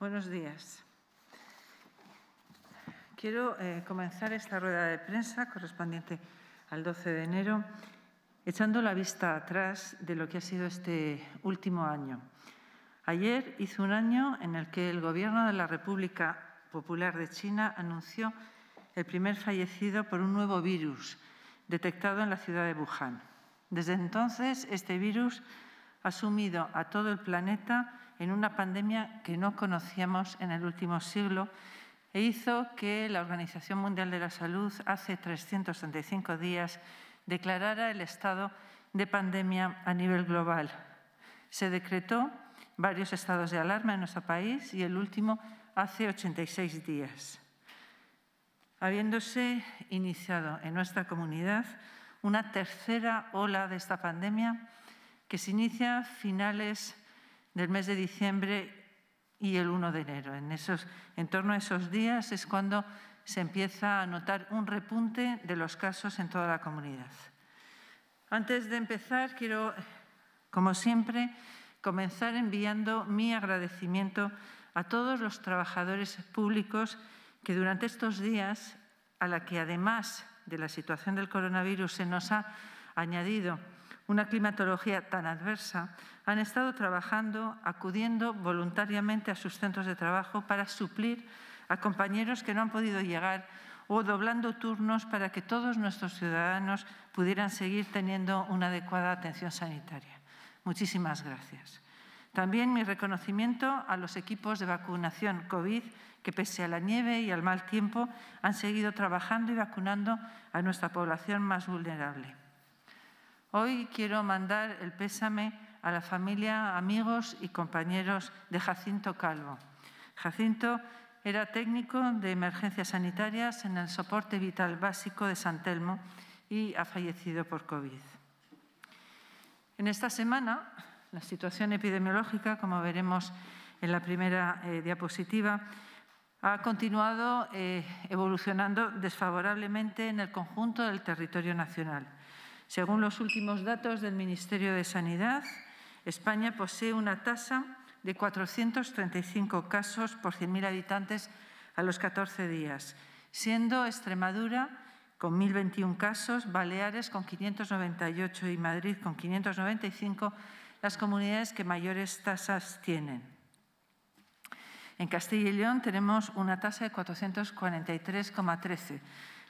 Buenos días. Quiero eh, comenzar esta rueda de prensa correspondiente al 12 de enero echando la vista atrás de lo que ha sido este último año. Ayer hizo un año en el que el Gobierno de la República Popular de China anunció el primer fallecido por un nuevo virus detectado en la ciudad de Wuhan. Desde entonces, este virus ha sumido a todo el planeta en una pandemia que no conocíamos en el último siglo e hizo que la Organización Mundial de la Salud hace 365 días declarara el estado de pandemia a nivel global. Se decretó varios estados de alarma en nuestro país y el último hace 86 días, habiéndose iniciado en nuestra comunidad una tercera ola de esta pandemia que se inicia finales del mes de diciembre y el 1 de enero. En, en torno a esos días es cuando se empieza a notar un repunte de los casos en toda la comunidad. Antes de empezar, quiero, como siempre, comenzar enviando mi agradecimiento a todos los trabajadores públicos que durante estos días, a la que además de la situación del coronavirus se nos ha añadido una climatología tan adversa, han estado trabajando, acudiendo voluntariamente a sus centros de trabajo para suplir a compañeros que no han podido llegar o doblando turnos para que todos nuestros ciudadanos pudieran seguir teniendo una adecuada atención sanitaria. Muchísimas gracias. También mi reconocimiento a los equipos de vacunación COVID que pese a la nieve y al mal tiempo han seguido trabajando y vacunando a nuestra población más vulnerable. Hoy quiero mandar el pésame a la familia, amigos y compañeros de Jacinto Calvo. Jacinto era técnico de emergencias sanitarias en el soporte vital básico de San Telmo y ha fallecido por COVID. En esta semana, la situación epidemiológica, como veremos en la primera eh, diapositiva, ha continuado eh, evolucionando desfavorablemente en el conjunto del territorio nacional. Según los últimos datos del Ministerio de Sanidad, España posee una tasa de 435 casos por 100.000 habitantes a los 14 días, siendo Extremadura con 1.021 casos, Baleares con 598 y Madrid con 595 las comunidades que mayores tasas tienen. En Castilla y León tenemos una tasa de 443,13.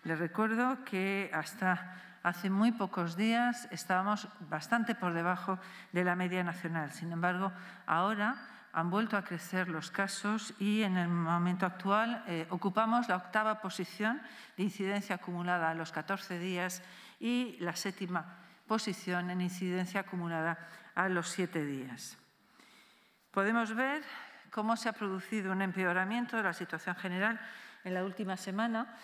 Les recuerdo que hasta hace muy pocos días estábamos bastante por debajo de la media nacional. Sin embargo, ahora han vuelto a crecer los casos y en el momento actual eh, ocupamos la octava posición de incidencia acumulada a los 14 días y la séptima posición en incidencia acumulada a los 7 días. Podemos ver cómo se ha producido un empeoramiento de la situación general en la última semana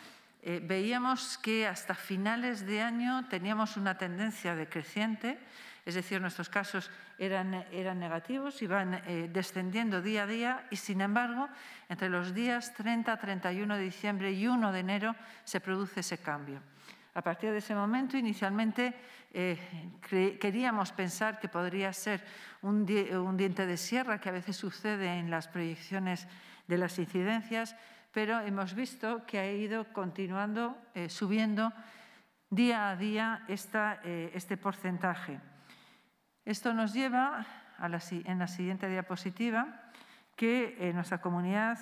eh, veíamos que hasta finales de año teníamos una tendencia decreciente, es decir, nuestros casos eran, negativos, iban van eh, descendiendo día a día y, sin embargo, entre los días 30, 31 de diciembre y 1 de enero se produce ese cambio. A partir de ese momento, inicialmente eh, queríamos pensar que podría ser un diente de sierra que a veces sucede en las proyecciones de las incidencias, pero hemos visto que ha ido continuando eh, subiendo día a día eh, este porcentaje. Esto nos lleva a la, en la siguiente diapositiva que eh, en nuestra comunidad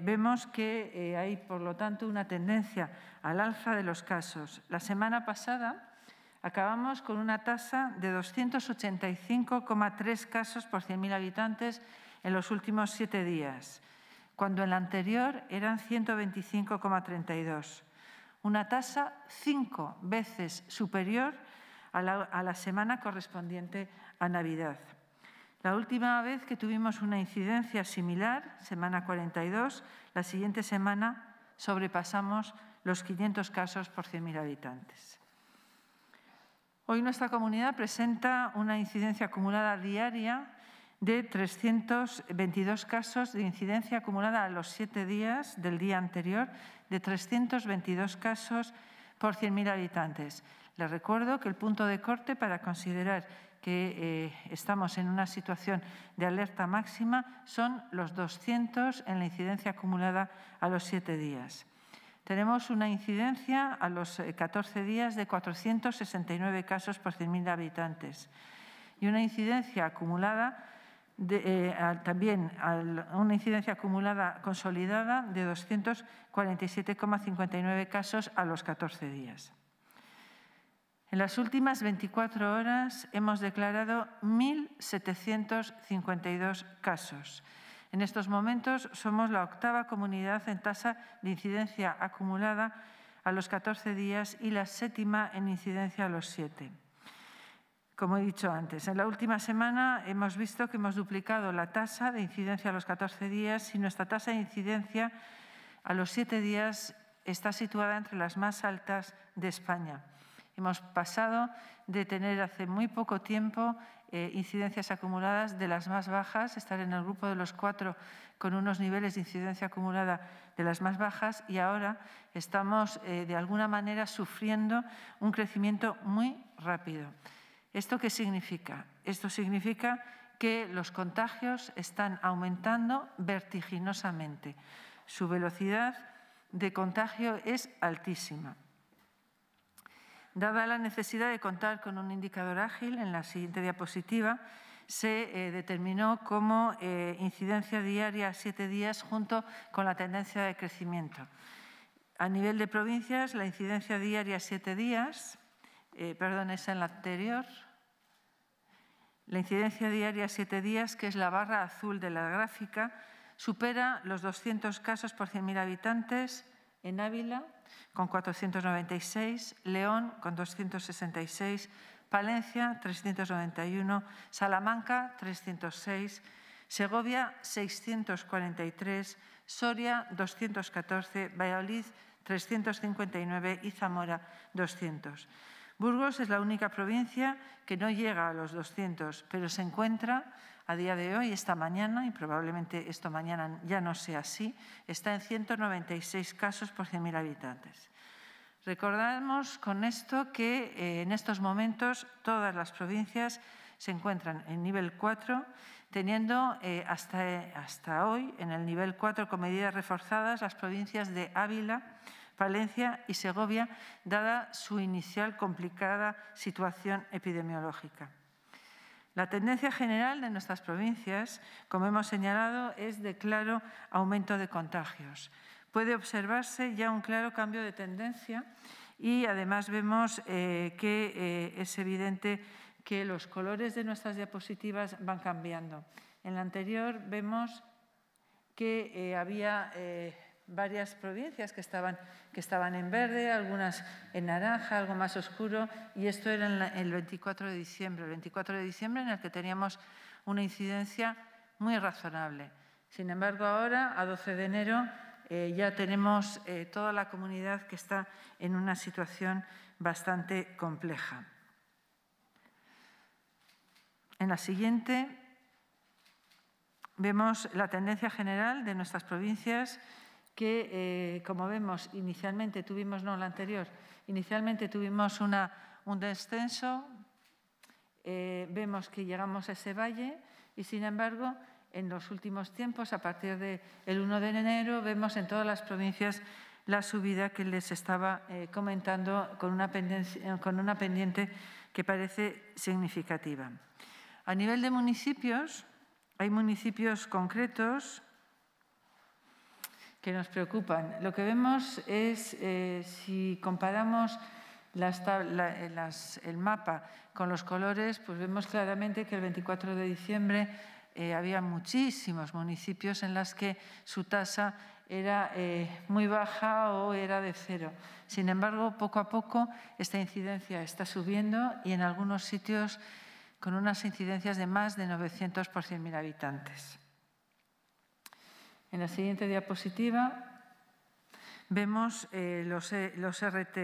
vemos que hay, por lo tanto, una tendencia al alza de los casos. La semana pasada acabamos con una tasa de 285,3 casos por 100.000 habitantes en los últimos siete días cuando en la anterior eran 125,32, una tasa cinco veces superior a la, semana correspondiente a Navidad. La última vez que tuvimos una incidencia similar, semana 42, la siguiente semana sobrepasamos los 500 casos por 100.000 habitantes. Hoy nuestra comunidad presenta una incidencia acumulada diaria de 322 casos de incidencia acumulada a los siete días del día anterior, de 322 casos por 100.000 habitantes. Les recuerdo que el punto de corte para considerar que eh, estamos en una situación de alerta máxima son los 200 en la incidencia acumulada a los siete días. Tenemos una incidencia a los 14 eh, días de 469 casos por 100.000 habitantes y una incidencia acumulada eh, también a una incidencia acumulada consolidada de 247,59 casos a los 14 días. En las últimas 24 horas hemos declarado 1.752 casos. En estos momentos somos la octava comunidad en tasa de incidencia acumulada a los 14 días y la séptima en incidencia a los 7. Como he dicho antes, en la última semana hemos visto que hemos duplicado la tasa de incidencia a los 14 días y nuestra tasa de incidencia a los 7 días está situada entre las más altas de España. Hemos pasado de tener hace muy poco tiempo eh, incidencias acumuladas de las más bajas, estar en el grupo de los cuatro con unos niveles de incidencia acumulada de las más bajas y ahora estamos eh, de alguna manera sufriendo un crecimiento muy rápido. ¿Esto qué significa? Esto significa que los contagios están aumentando vertiginosamente. Su velocidad de contagio es altísima. Dada la necesidad de contar con un indicador ágil, en la siguiente diapositiva se eh, determinó como eh, incidencia diaria siete días junto con la tendencia de crecimiento. A nivel de provincias, la incidencia diaria siete días, eh, perdón, es en la anterior, la incidencia diaria a siete días, que es la barra azul de la gráfica, supera los 200 casos por 100.000 habitantes en Ávila, con 496, León, con 266, Palencia, 391, Salamanca, 306, Segovia, 643, Soria, 214, Valladolid, 359 y Zamora, 200. Burgos es la única provincia que no llega a los 200, pero se encuentra a día de hoy, esta mañana, y probablemente esto mañana ya no sea así, está en 196 casos por 100.000 habitantes. Recordamos con esto que eh, en estos momentos todas las provincias se encuentran en nivel 4, teniendo eh, hasta, eh, hasta hoy en el nivel 4 con medidas reforzadas las provincias de Ávila, Valencia y Segovia, dada su inicial complicada situación epidemiológica. La tendencia general de nuestras provincias, como hemos señalado, es de claro aumento de contagios. Puede observarse ya un claro cambio de tendencia y además vemos eh, que eh, es evidente que los colores de nuestras diapositivas van cambiando. En la anterior vemos que eh, había varias provincias que estaban, que estaban en verde, algunas en naranja, algo más oscuro, y esto era el 24 de diciembre, el 24 de diciembre en el que teníamos una incidencia muy razonable. Sin embargo, ahora, a 12 de enero, eh, ya tenemos eh, toda la comunidad que está en una situación bastante compleja. En la siguiente vemos la tendencia general de nuestras provincias que, eh, como vemos, inicialmente tuvimos, no la anterior, inicialmente tuvimos una, un descenso, eh, vemos que llegamos a ese valle y, sin embargo, en los últimos tiempos, a partir del el 1 de enero, vemos en todas las provincias la subida que les estaba eh, comentando con una, con una pendiente que parece significativa. A nivel de municipios, hay municipios concretos que nos preocupan. Lo que vemos es, eh, si comparamos eh, el mapa con los colores, pues vemos claramente que el 24 de diciembre eh, había muchísimos municipios en los que su tasa era muy baja o era de cero. Sin embargo, poco a poco esta incidencia está subiendo y en algunos sitios con unas incidencias de más de 900 por 100.000 habitantes. En la siguiente diapositiva vemos eh, los, e, RT.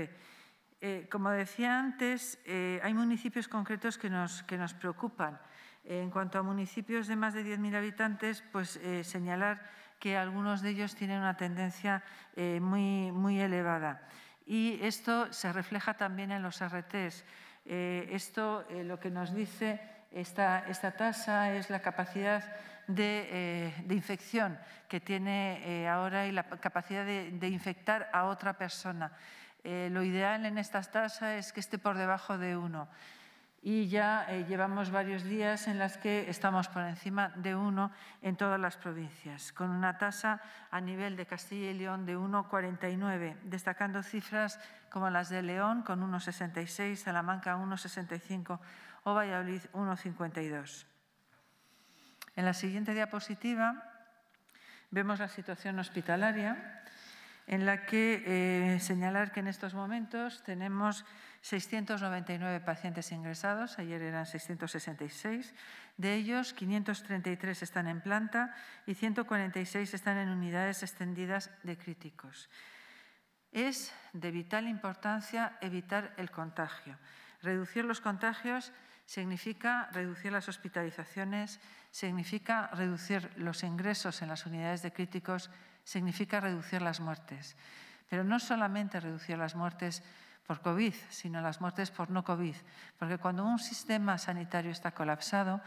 Eh, como decía antes, eh, hay municipios concretos que nos, que nos preocupan. en cuanto a municipios de más de 10.000 habitantes, pues señalar que algunos de ellos tienen una tendencia muy, muy elevada. Y esto se refleja también en los RTs. esto lo que nos dice esta, esta tasa es la capacidad eh, de, infección que tiene eh, ahora y la capacidad de, infectar a otra persona. Eh, lo ideal en estas tasas es que esté por debajo de uno y ya llevamos varios días en las que estamos por encima de uno en todas las provincias, con una tasa a nivel de Castilla y León de 1,49, destacando cifras como las de León con 1,66, Salamanca 1,65 o Valladolid 1,52. En la siguiente diapositiva vemos la situación hospitalaria, en la que eh, señalar que en estos momentos tenemos 699 pacientes ingresados, ayer eran 666, de ellos 533 están en planta y 146 están en unidades extendidas de críticos. Es de vital importancia evitar el contagio, reducir los contagios significa reducir las hospitalizaciones, significa reducir los ingresos en las unidades de críticos, significa reducir las muertes. Pero no solamente reducir las muertes por COVID, sino las muertes por no COVID, porque cuando un sistema sanitario está colapsado,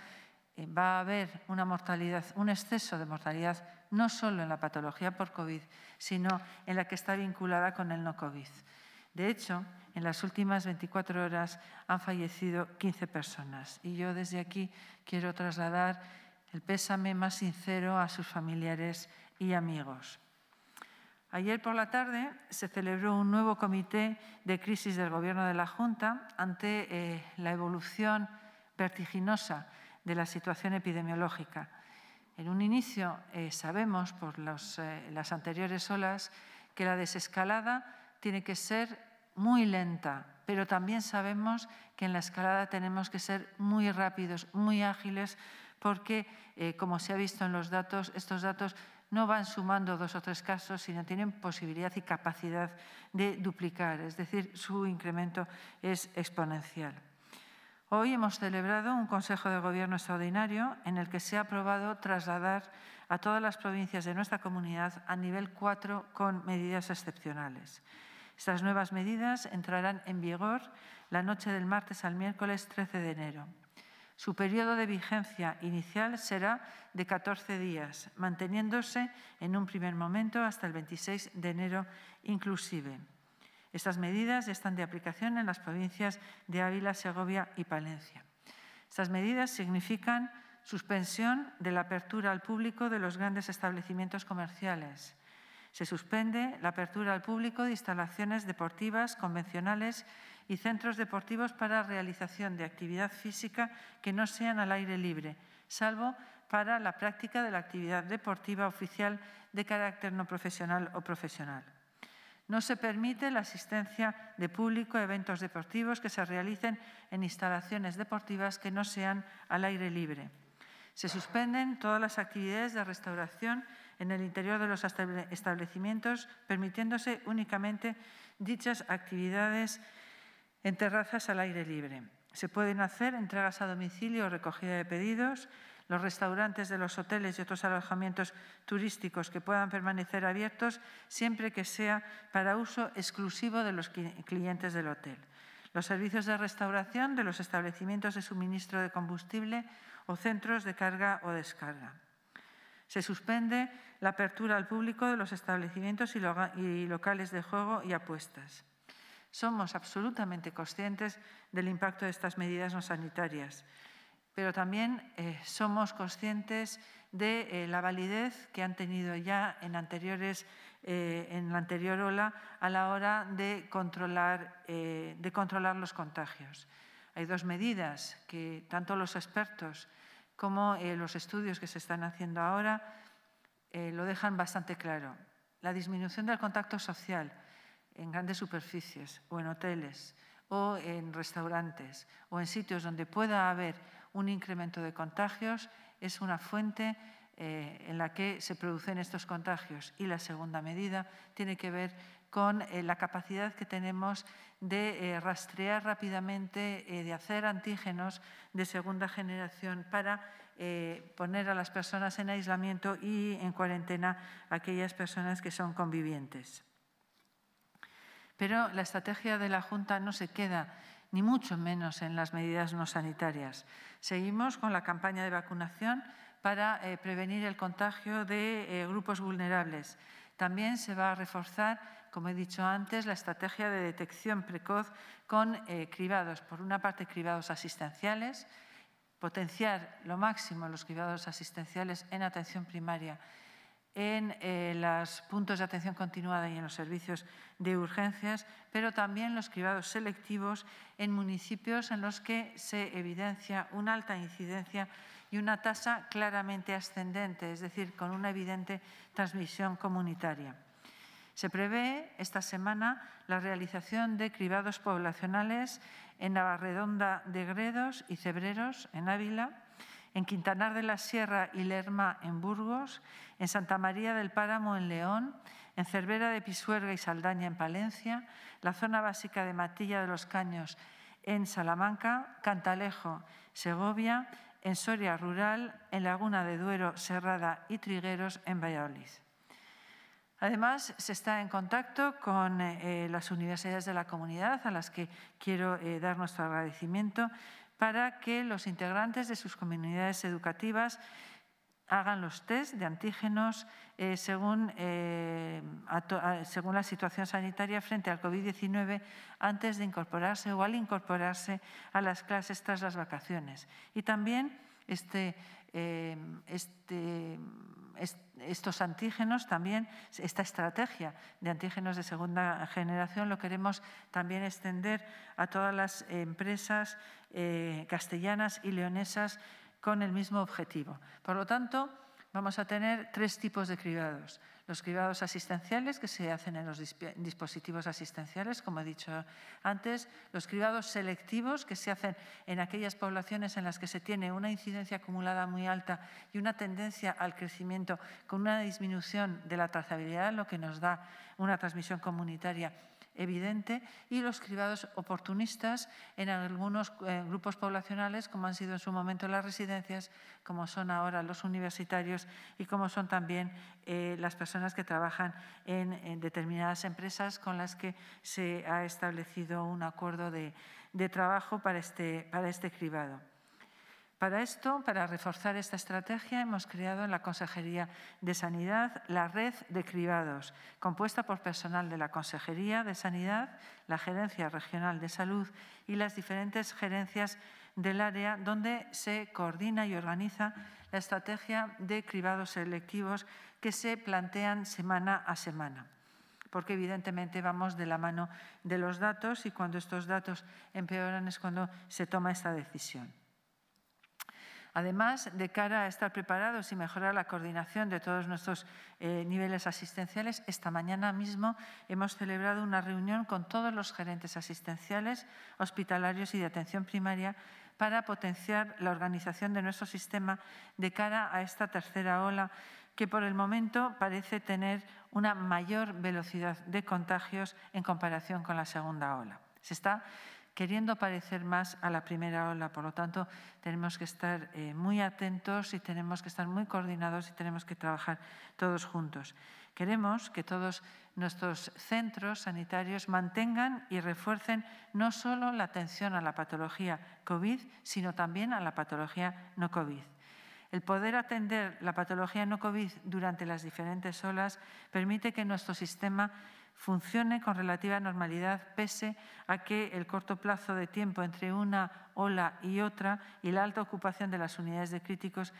eh, va a haber una mortalidad, un exceso de mortalidad no solo en la patología por COVID, sino en la que está vinculada con el no COVID. De hecho, en las últimas 24 horas han fallecido 15 personas y yo desde aquí quiero trasladar el pésame más sincero a sus familiares y amigos. Ayer por la tarde se celebró un nuevo comité de crisis del Gobierno de la Junta ante eh, la evolución vertiginosa de la situación epidemiológica. En un inicio eh, sabemos por eh, las anteriores olas que la desescalada tiene que ser muy lenta, pero también sabemos que en la escalada tenemos que ser muy rápidos, muy ágiles, porque, eh, como se ha visto en los datos, estos datos no van sumando dos o tres casos, sino tienen posibilidad y capacidad de duplicar, es decir, su incremento es exponencial. Hoy hemos celebrado un Consejo de Gobierno extraordinario en el que se ha aprobado trasladar a todas las provincias de nuestra comunidad a nivel 4 con medidas excepcionales. Estas nuevas medidas entrarán en vigor la noche del martes al miércoles 13 de enero. Su periodo de vigencia inicial será de 14 días, manteniéndose en un primer momento hasta el 26 de enero inclusive. Estas medidas están de aplicación en las provincias de Ávila, Segovia y Palencia. Estas medidas significan suspensión de la apertura al público de los grandes establecimientos comerciales, se suspende la apertura al público de instalaciones deportivas, convencionales y centros deportivos para realización de actividad física que no sean al aire libre, salvo para la práctica de la actividad deportiva oficial de carácter no profesional o profesional. No se permite la asistencia de público a eventos deportivos que se realicen en instalaciones deportivas que no sean al aire libre. Se suspenden todas las actividades de restauración en el interior de los establecimientos, permitiéndose únicamente dichas actividades en terrazas al aire libre. Se pueden hacer entregas a domicilio o recogida de pedidos. Los restaurantes de los hoteles y otros alojamientos turísticos que puedan permanecer abiertos siempre que sea para uso exclusivo de los clientes del hotel. Los servicios de restauración de los establecimientos de suministro de combustible o centros de carga o descarga. Se suspende la apertura al público de los establecimientos y locales de juego y apuestas. Somos absolutamente conscientes del impacto de estas medidas no sanitarias, pero también eh, somos conscientes de eh, la validez que han tenido ya en, anteriores, eh, en la anterior ola a la hora de controlar, de controlar los contagios. Hay dos medidas que tanto los expertos como eh, los estudios que se están haciendo ahora eh, lo dejan bastante claro. La disminución del contacto social en grandes superficies o en hoteles o en restaurantes o en sitios donde pueda haber un incremento de contagios es una fuente eh, en la que se producen estos contagios. Y la segunda medida tiene que ver con eh, la capacidad que tenemos de eh, rastrear rápidamente, eh, de hacer antígenos de segunda generación para poner a las personas en aislamiento y en cuarentena aquellas personas que son convivientes. Pero la estrategia de la Junta no se queda ni mucho menos en las medidas no sanitarias. Seguimos con la campaña de vacunación para prevenir el contagio de grupos vulnerables. También se va a reforzar como he dicho antes, la estrategia de detección precoz con eh, cribados, por una parte cribados asistenciales, potenciar lo máximo los cribados asistenciales en atención primaria, en eh, los puntos de atención continuada y en los servicios de urgencias, pero también los cribados selectivos en municipios en los que se evidencia una alta incidencia y una tasa claramente ascendente, es decir, con una evidente transmisión comunitaria. Se prevé esta semana la realización de cribados poblacionales en Navarredonda de Gredos y Cebreros, en Ávila, en Quintanar de la Sierra y Lerma, en Burgos, en Santa María del Páramo, en León, en Cervera de Pisuerga y Saldaña, en Palencia, la zona básica de Matilla de los Caños, en Salamanca, Cantalejo, Segovia, en Soria Rural, en Laguna de Duero, Serrada y Trigueros, en Valladolid. Además, se está en contacto con eh, eh, las universidades de la comunidad, a las que quiero eh, dar nuestro agradecimiento, para que los integrantes de sus comunidades educativas hagan los test de antígenos según, según la situación sanitaria frente al COVID-19 antes de incorporarse o al incorporarse a las clases tras las vacaciones. Y también este, este estos antígenos también, esta estrategia de antígenos de segunda generación lo queremos también extender a todas las empresas eh, castellanas y leonesas con el mismo objetivo. Por lo tanto, vamos a tener tres tipos de cribados. Los cribados asistenciales que se hacen en los dispositivos asistenciales, como he dicho antes, los cribados selectivos que se hacen en aquellas poblaciones en las que se tiene una incidencia acumulada muy alta y una tendencia al crecimiento con una disminución de la trazabilidad, lo que nos da una transmisión comunitaria evidente, y los cribados oportunistas en algunos eh, grupos poblacionales, como han sido en su momento las residencias, como son ahora los universitarios y como son también eh, las personas que trabajan en, determinadas empresas con las que se ha establecido un acuerdo de, trabajo para este, para este cribado. Para esto, para reforzar esta estrategia, hemos creado en la Consejería de Sanidad la red de cribados, compuesta por personal de la Consejería de Sanidad, la Gerencia Regional de Salud y las diferentes gerencias del área donde se coordina y organiza la estrategia de cribados selectivos que se plantean semana a semana porque evidentemente vamos de la mano de los datos y cuando estos datos empeoran es cuando se toma esta decisión. Además, de cara a estar preparados y mejorar la coordinación de todos nuestros eh, niveles asistenciales, esta mañana mismo hemos celebrado una reunión con todos los gerentes asistenciales, hospitalarios y de atención primaria para potenciar la organización de nuestro sistema de cara a esta tercera ola que por el momento parece tener una mayor velocidad de contagios en comparación con la segunda ola. Se está queriendo parecer más a la primera ola. Por lo tanto, tenemos que estar eh, muy atentos y tenemos que estar muy coordinados y tenemos que trabajar todos juntos. Queremos que todos nuestros centros sanitarios mantengan y refuercen no solo la atención a la patología COVID, sino también a la patología no COVID. El poder atender la patología no COVID durante las diferentes olas permite que nuestro sistema funcione con relativa normalidad pese a que el corto plazo de tiempo entre una ola y otra y la alta ocupación de las unidades de críticos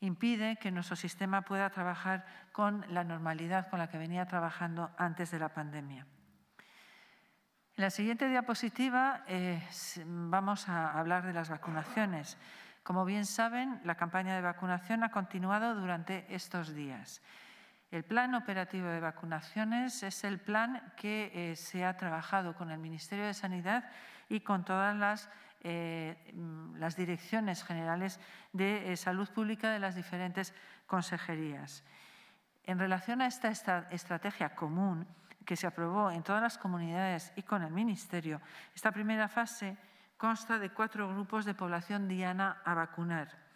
impide que nuestro sistema pueda trabajar con la normalidad con la que venía trabajando antes de la pandemia. En la siguiente diapositiva eh, vamos a hablar de las vacunaciones. Como bien saben, la campaña de vacunación ha continuado durante estos días. El plan operativo de vacunaciones es el plan que eh, se ha trabajado con el Ministerio de Sanidad y con todas las, eh, mm, las direcciones generales de eh, salud pública de las diferentes consejerías. En relación a esta estrategia común que se aprobó en todas las comunidades y con el Ministerio, esta primera fase consta de cuatro grupos de población diana a vacunar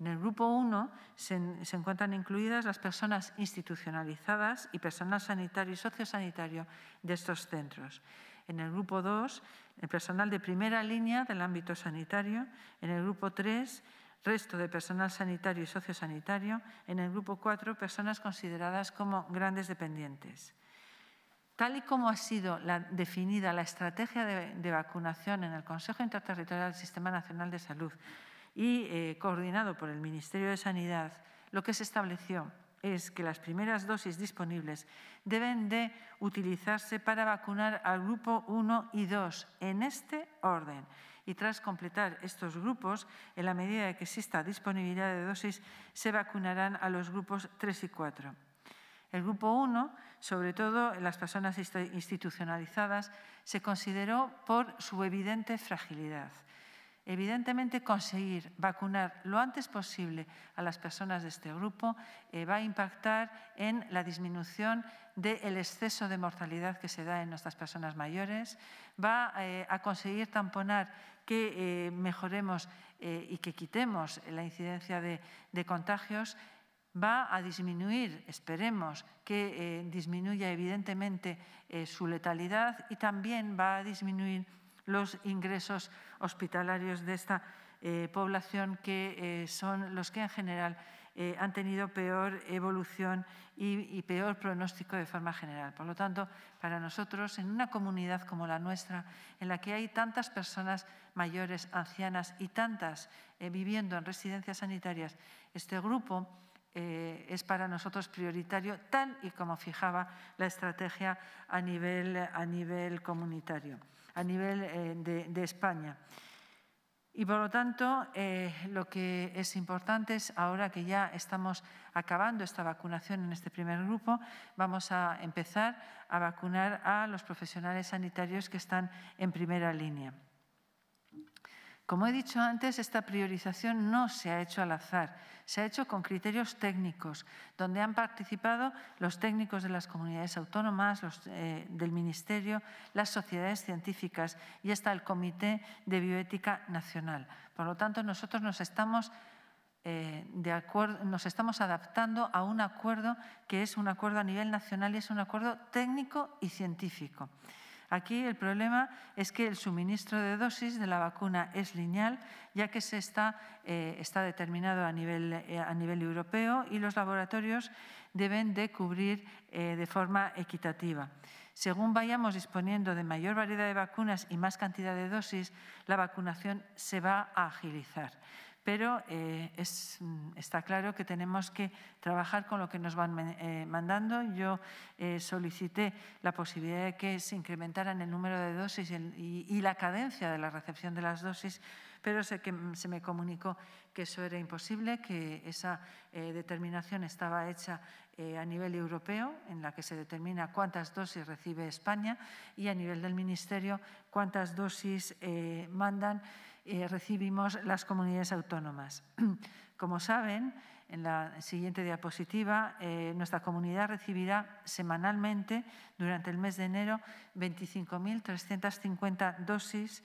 en el grupo 1 se, encuentran incluidas las personas institucionalizadas y personal sanitario y sociosanitario de estos centros. En el grupo 2, el personal de primera línea del ámbito sanitario. En el grupo 3, resto de personal sanitario y sociosanitario. En el grupo 4, personas consideradas como grandes dependientes. Tal y como ha sido definida la estrategia de vacunación en el Consejo Interterritorial del Sistema Nacional de Salud y eh, coordinado por el Ministerio de Sanidad, lo que se estableció es que las primeras dosis disponibles deben de utilizarse para vacunar al grupo 1 y 2 en este orden. Y tras completar estos grupos, en la medida de que exista disponibilidad de dosis, se vacunarán a los grupos 3 y 4. El grupo 1, sobre todo las personas institucionalizadas, se consideró por su evidente fragilidad Evidentemente, conseguir vacunar lo antes posible a las personas de este grupo eh, va a impactar en la disminución del exceso de mortalidad que se da en nuestras personas mayores, va eh, a conseguir tamponar que eh, mejoremos y que quitemos la incidencia de, contagios va a disminuir, esperemos que disminuya evidentemente su letalidad y también va a disminuir los ingresos hospitalarios de esta eh, población, que eh, son los que en general eh, han tenido peor evolución y, peor pronóstico de forma general. Por lo tanto, para nosotros, en una comunidad como la nuestra, en la que hay tantas personas mayores, ancianas y tantas viviendo en residencias sanitarias, este grupo es para nosotros prioritario, tal y como fijaba la estrategia a nivel comunitario a nivel eh, de, España. Y por lo tanto, eh, lo que es importante es ahora que ya estamos acabando esta vacunación en este primer grupo, vamos a empezar a vacunar a los profesionales sanitarios que están en primera línea. Como he dicho antes, esta priorización no se ha hecho al azar, se ha hecho con criterios técnicos, donde han participado los técnicos de las comunidades autónomas, los eh, del Ministerio, las sociedades científicas y hasta el Comité de Bioética Nacional. Por lo tanto, nosotros nos estamos, eh, nos estamos adaptando a un acuerdo que es un acuerdo a nivel nacional y es un acuerdo técnico y científico. Aquí el problema es que el suministro de dosis de la vacuna es lineal, ya que eh, está, determinado eh, a nivel, europeo y los laboratorios deben de cubrir eh, de forma equitativa. Según vayamos disponiendo de mayor variedad de vacunas y más cantidad de dosis, la vacunación se va a agilizar pero eh, mm, está claro que tenemos que trabajar con lo que nos van eh, mandando. Yo eh, solicité la posibilidad de que se incrementaran el número de dosis y, la cadencia de la recepción de las dosis, pero sé que mm, se me comunicó que eso era imposible, que esa determinación estaba hecha a nivel europeo, en la que se determina cuántas dosis recibe España, y a nivel del Ministerio cuántas dosis mandan. Eh, recibimos las comunidades autónomas. Como saben, en la siguiente diapositiva, eh, nuestra comunidad recibirá semanalmente durante el mes de enero 25.350 dosis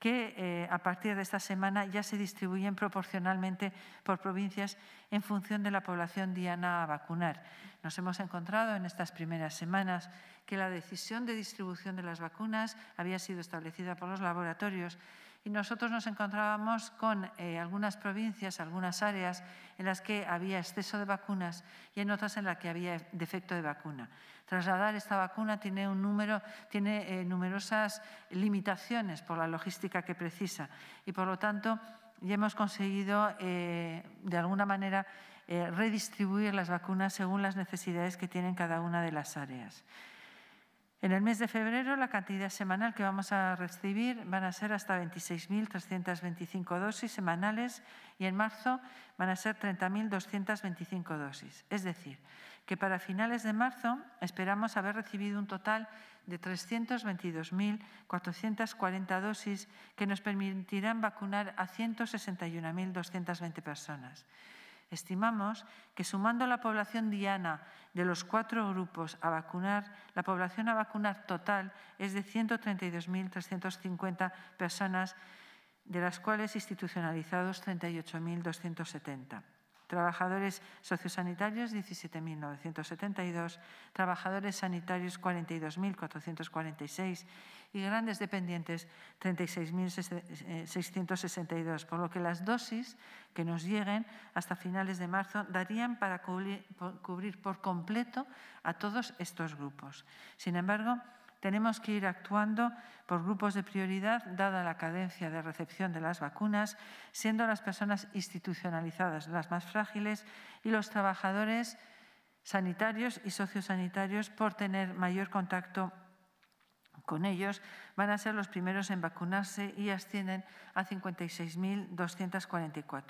que eh, a partir de esta semana ya se distribuyen proporcionalmente por provincias en función de la población diana a vacunar. Nos hemos encontrado en estas primeras semanas que la decisión de distribución de las vacunas había sido establecida por los laboratorios y nosotros nos encontrábamos con eh, algunas provincias, algunas áreas en las que había exceso de vacunas y en otras en las que había defecto de vacuna. Trasladar esta vacuna tiene, eh, numerosas limitaciones por la logística que precisa y, por lo tanto, ya hemos conseguido, eh, de alguna manera, redistribuir las vacunas según las necesidades que tienen cada una de las áreas. En el mes de febrero, la cantidad semanal que vamos a recibir van a ser hasta 26.325 dosis semanales y en marzo van a ser 30.225 dosis. Es decir, que para finales de marzo esperamos haber recibido un total de 322.440 dosis que nos permitirán vacunar a 161.220 personas. Estimamos que sumando la población diana de los cuatro grupos a vacunar, la población a vacunar total es de 132.350 personas, de las cuales institucionalizados 38.270 trabajadores sociosanitarios 17.972, trabajadores sanitarios 42.446 y grandes dependientes 36.662, eh, por lo que las dosis que nos lleguen hasta finales de marzo darían para cubrir por completo a todos estos grupos. Sin embargo, tenemos que ir actuando por grupos de prioridad dada la cadencia de recepción de las vacunas, siendo las personas institucionalizadas las más frágiles y los trabajadores sanitarios y sociosanitarios por tener mayor contacto con ellos van a ser los primeros en vacunarse y ascienden a 56.244.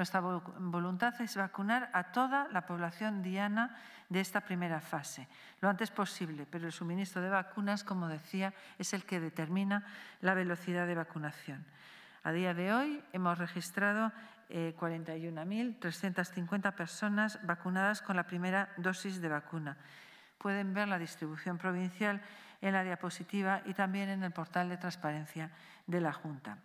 Nuestra voluntad es vacunar a toda la población diana de esta primera fase, lo antes posible, pero el suministro de vacunas, como decía, es el que determina la velocidad de vacunación. A día de hoy hemos registrado 41.350 eh, personas vacunadas con la primera dosis de vacuna. Pueden ver la distribución provincial en la diapositiva y también en el portal de transparencia de la Junta.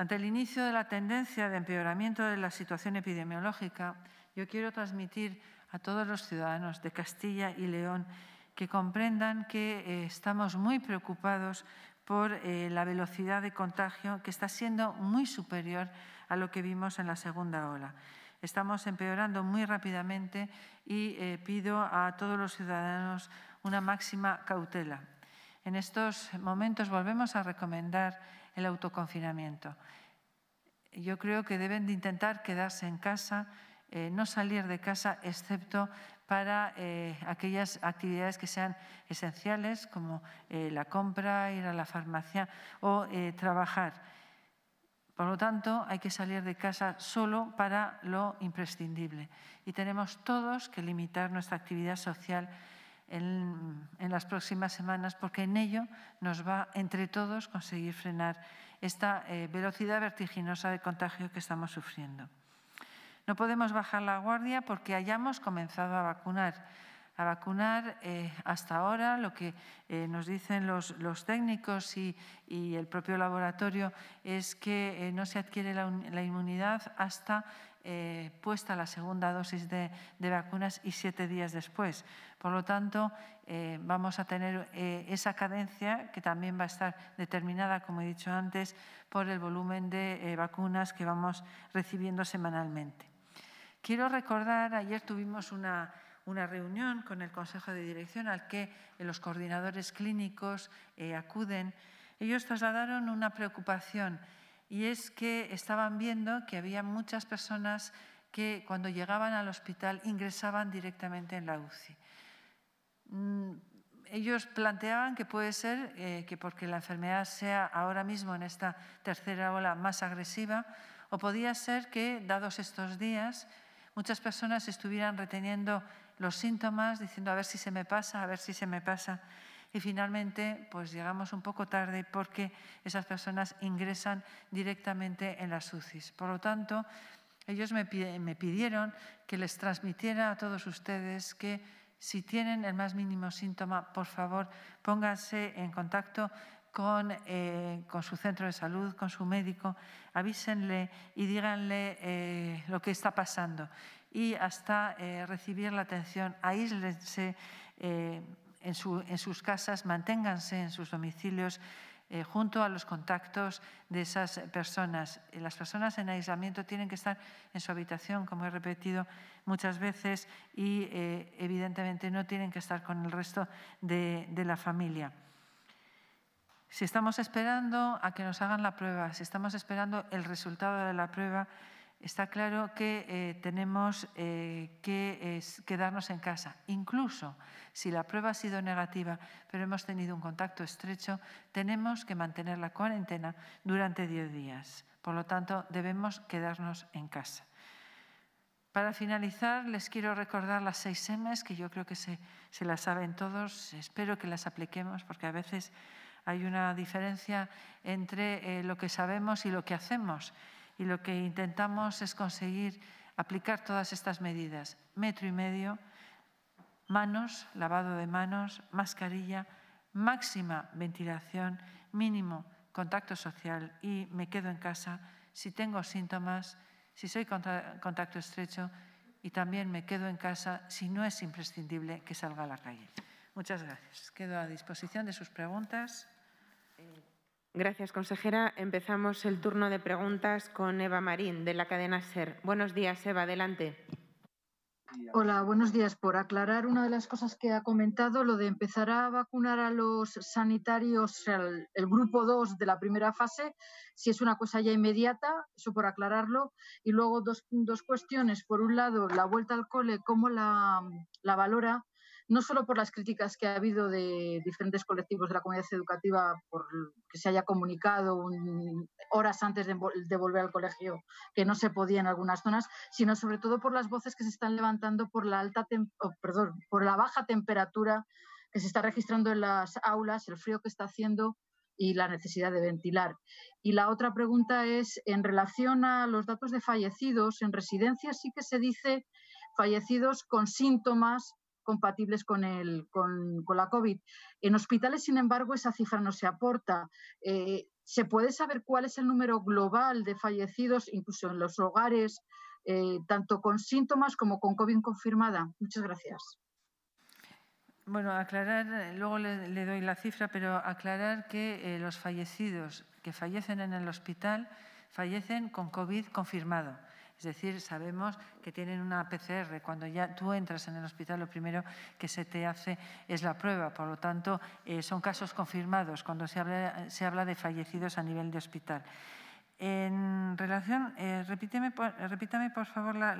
Ante el inicio de la tendencia de empeoramiento de la situación epidemiológica, yo quiero transmitir a todos los ciudadanos de Castilla y León que comprendan que eh, estamos muy preocupados por eh, la velocidad de contagio que está siendo muy superior a lo que vimos en la segunda ola. Estamos empeorando muy rápidamente y eh, pido a todos los ciudadanos una máxima cautela. En estos momentos volvemos a recomendar el autoconfinamiento. Yo creo que deben de intentar quedarse en casa, eh, no salir de casa, excepto para eh, aquellas actividades que sean esenciales, como eh, la compra, ir a la farmacia o trabajar. Por lo tanto, hay que salir de casa solo para lo imprescindible y tenemos todos que limitar nuestra actividad social en, las próximas semanas, porque en ello nos va entre todos conseguir frenar esta eh, velocidad vertiginosa de contagio que estamos sufriendo. No podemos bajar la guardia porque hayamos comenzado a vacunar. A vacunar eh, hasta ahora, lo que eh, nos dicen los, técnicos y, el propio laboratorio es que no se adquiere la inmunidad hasta eh, puesta la segunda dosis de, vacunas y siete días después. Por lo tanto, eh, vamos a tener eh, esa cadencia que también va a estar determinada, como he dicho antes, por el volumen de vacunas que vamos recibiendo semanalmente. Quiero recordar, ayer tuvimos una, una reunión con el Consejo de Dirección al que los coordinadores clínicos acuden. Ellos trasladaron una preocupación y es que estaban viendo que había muchas personas que cuando llegaban al hospital ingresaban directamente en la UCI. Mm, ellos planteaban que puede ser eh, que porque la enfermedad sea ahora mismo en esta tercera ola más agresiva, o podía ser que, dados estos días, muchas personas estuvieran reteniendo los síntomas, diciendo a ver si se me pasa, a ver si se me pasa y finalmente pues llegamos un poco tarde porque esas personas ingresan directamente en las UCIs. Por lo tanto, ellos me, pidieron que les transmitiera a todos ustedes que si tienen el más mínimo síntoma, por favor, pónganse en contacto con, eh, su centro de salud, con su médico, avísenle y díganle eh, lo que está pasando. Y hasta eh, recibir la atención, aíslense en, sus casas, manténganse en sus domicilios eh, junto a los contactos de esas personas. Eh, las personas en aislamiento tienen que estar en su habitación, como he repetido muchas veces, y eh, evidentemente no tienen que estar con el resto de la familia. Si estamos esperando a que nos hagan la prueba, si estamos esperando el resultado de la prueba, está claro que eh, tenemos eh, que eh, quedarnos en casa, incluso si la prueba ha sido negativa, pero hemos tenido un contacto estrecho, tenemos que mantener la cuarentena durante 10 días. Por lo tanto, debemos quedarnos en casa. Para finalizar, les quiero recordar las seis M's, que yo creo que se, las saben todos. Espero que las apliquemos, porque a veces hay una diferencia entre lo que sabemos y lo que hacemos y lo que intentamos es conseguir aplicar todas estas medidas. Metro y medio, manos, lavado de manos, mascarilla, máxima ventilación, mínimo contacto social y me quedo en casa si tengo síntomas, si soy contacto estrecho y también me quedo en casa si no es imprescindible que salga a la calle. Muchas gracias. Quedo a disposición de sus preguntas. Gracias, consejera. Empezamos el turno de preguntas con Eva Marín, de la cadena SER. Buenos días, Eva, adelante. Hola, buenos días. Por aclarar una de las cosas que ha comentado, lo de empezar a vacunar a los sanitarios, el, grupo 2 de la primera fase, si es una cosa ya inmediata, eso por aclararlo. Y luego dos, dos cuestiones. Por un lado, la vuelta al cole, cómo la valora no solo por las críticas que ha habido de diferentes colectivos de la comunidad educativa por que se haya comunicado horas antes de, volver al colegio que no se podía en algunas zonas, sino sobre todo por las voces que se están levantando por la alta perdón, por la baja temperatura que se está registrando en las aulas, el frío que está haciendo y la necesidad de ventilar. Y la otra pregunta es en relación a los datos de fallecidos en residencias sí que se dice fallecidos con síntomas compatibles con, el, con, la COVID. En hospitales, sin embargo, esa cifra no se aporta. Eh, ¿Se puede saber cuál es el número global de fallecidos, incluso en los hogares, eh, tanto con síntomas como con COVID confirmada? Muchas gracias. Bueno, aclarar, eh, luego le, doy la cifra, pero aclarar que los fallecidos que fallecen en el hospital fallecen con COVID confirmado es decir, sabemos que tienen una PCR. Cuando ya tú entras en el hospital, lo primero que se te hace es la prueba. Por lo tanto, eh, son casos confirmados cuando se habla, se habla de fallecidos a nivel de hospital. En relación, eh, repíteme, repítame por favor la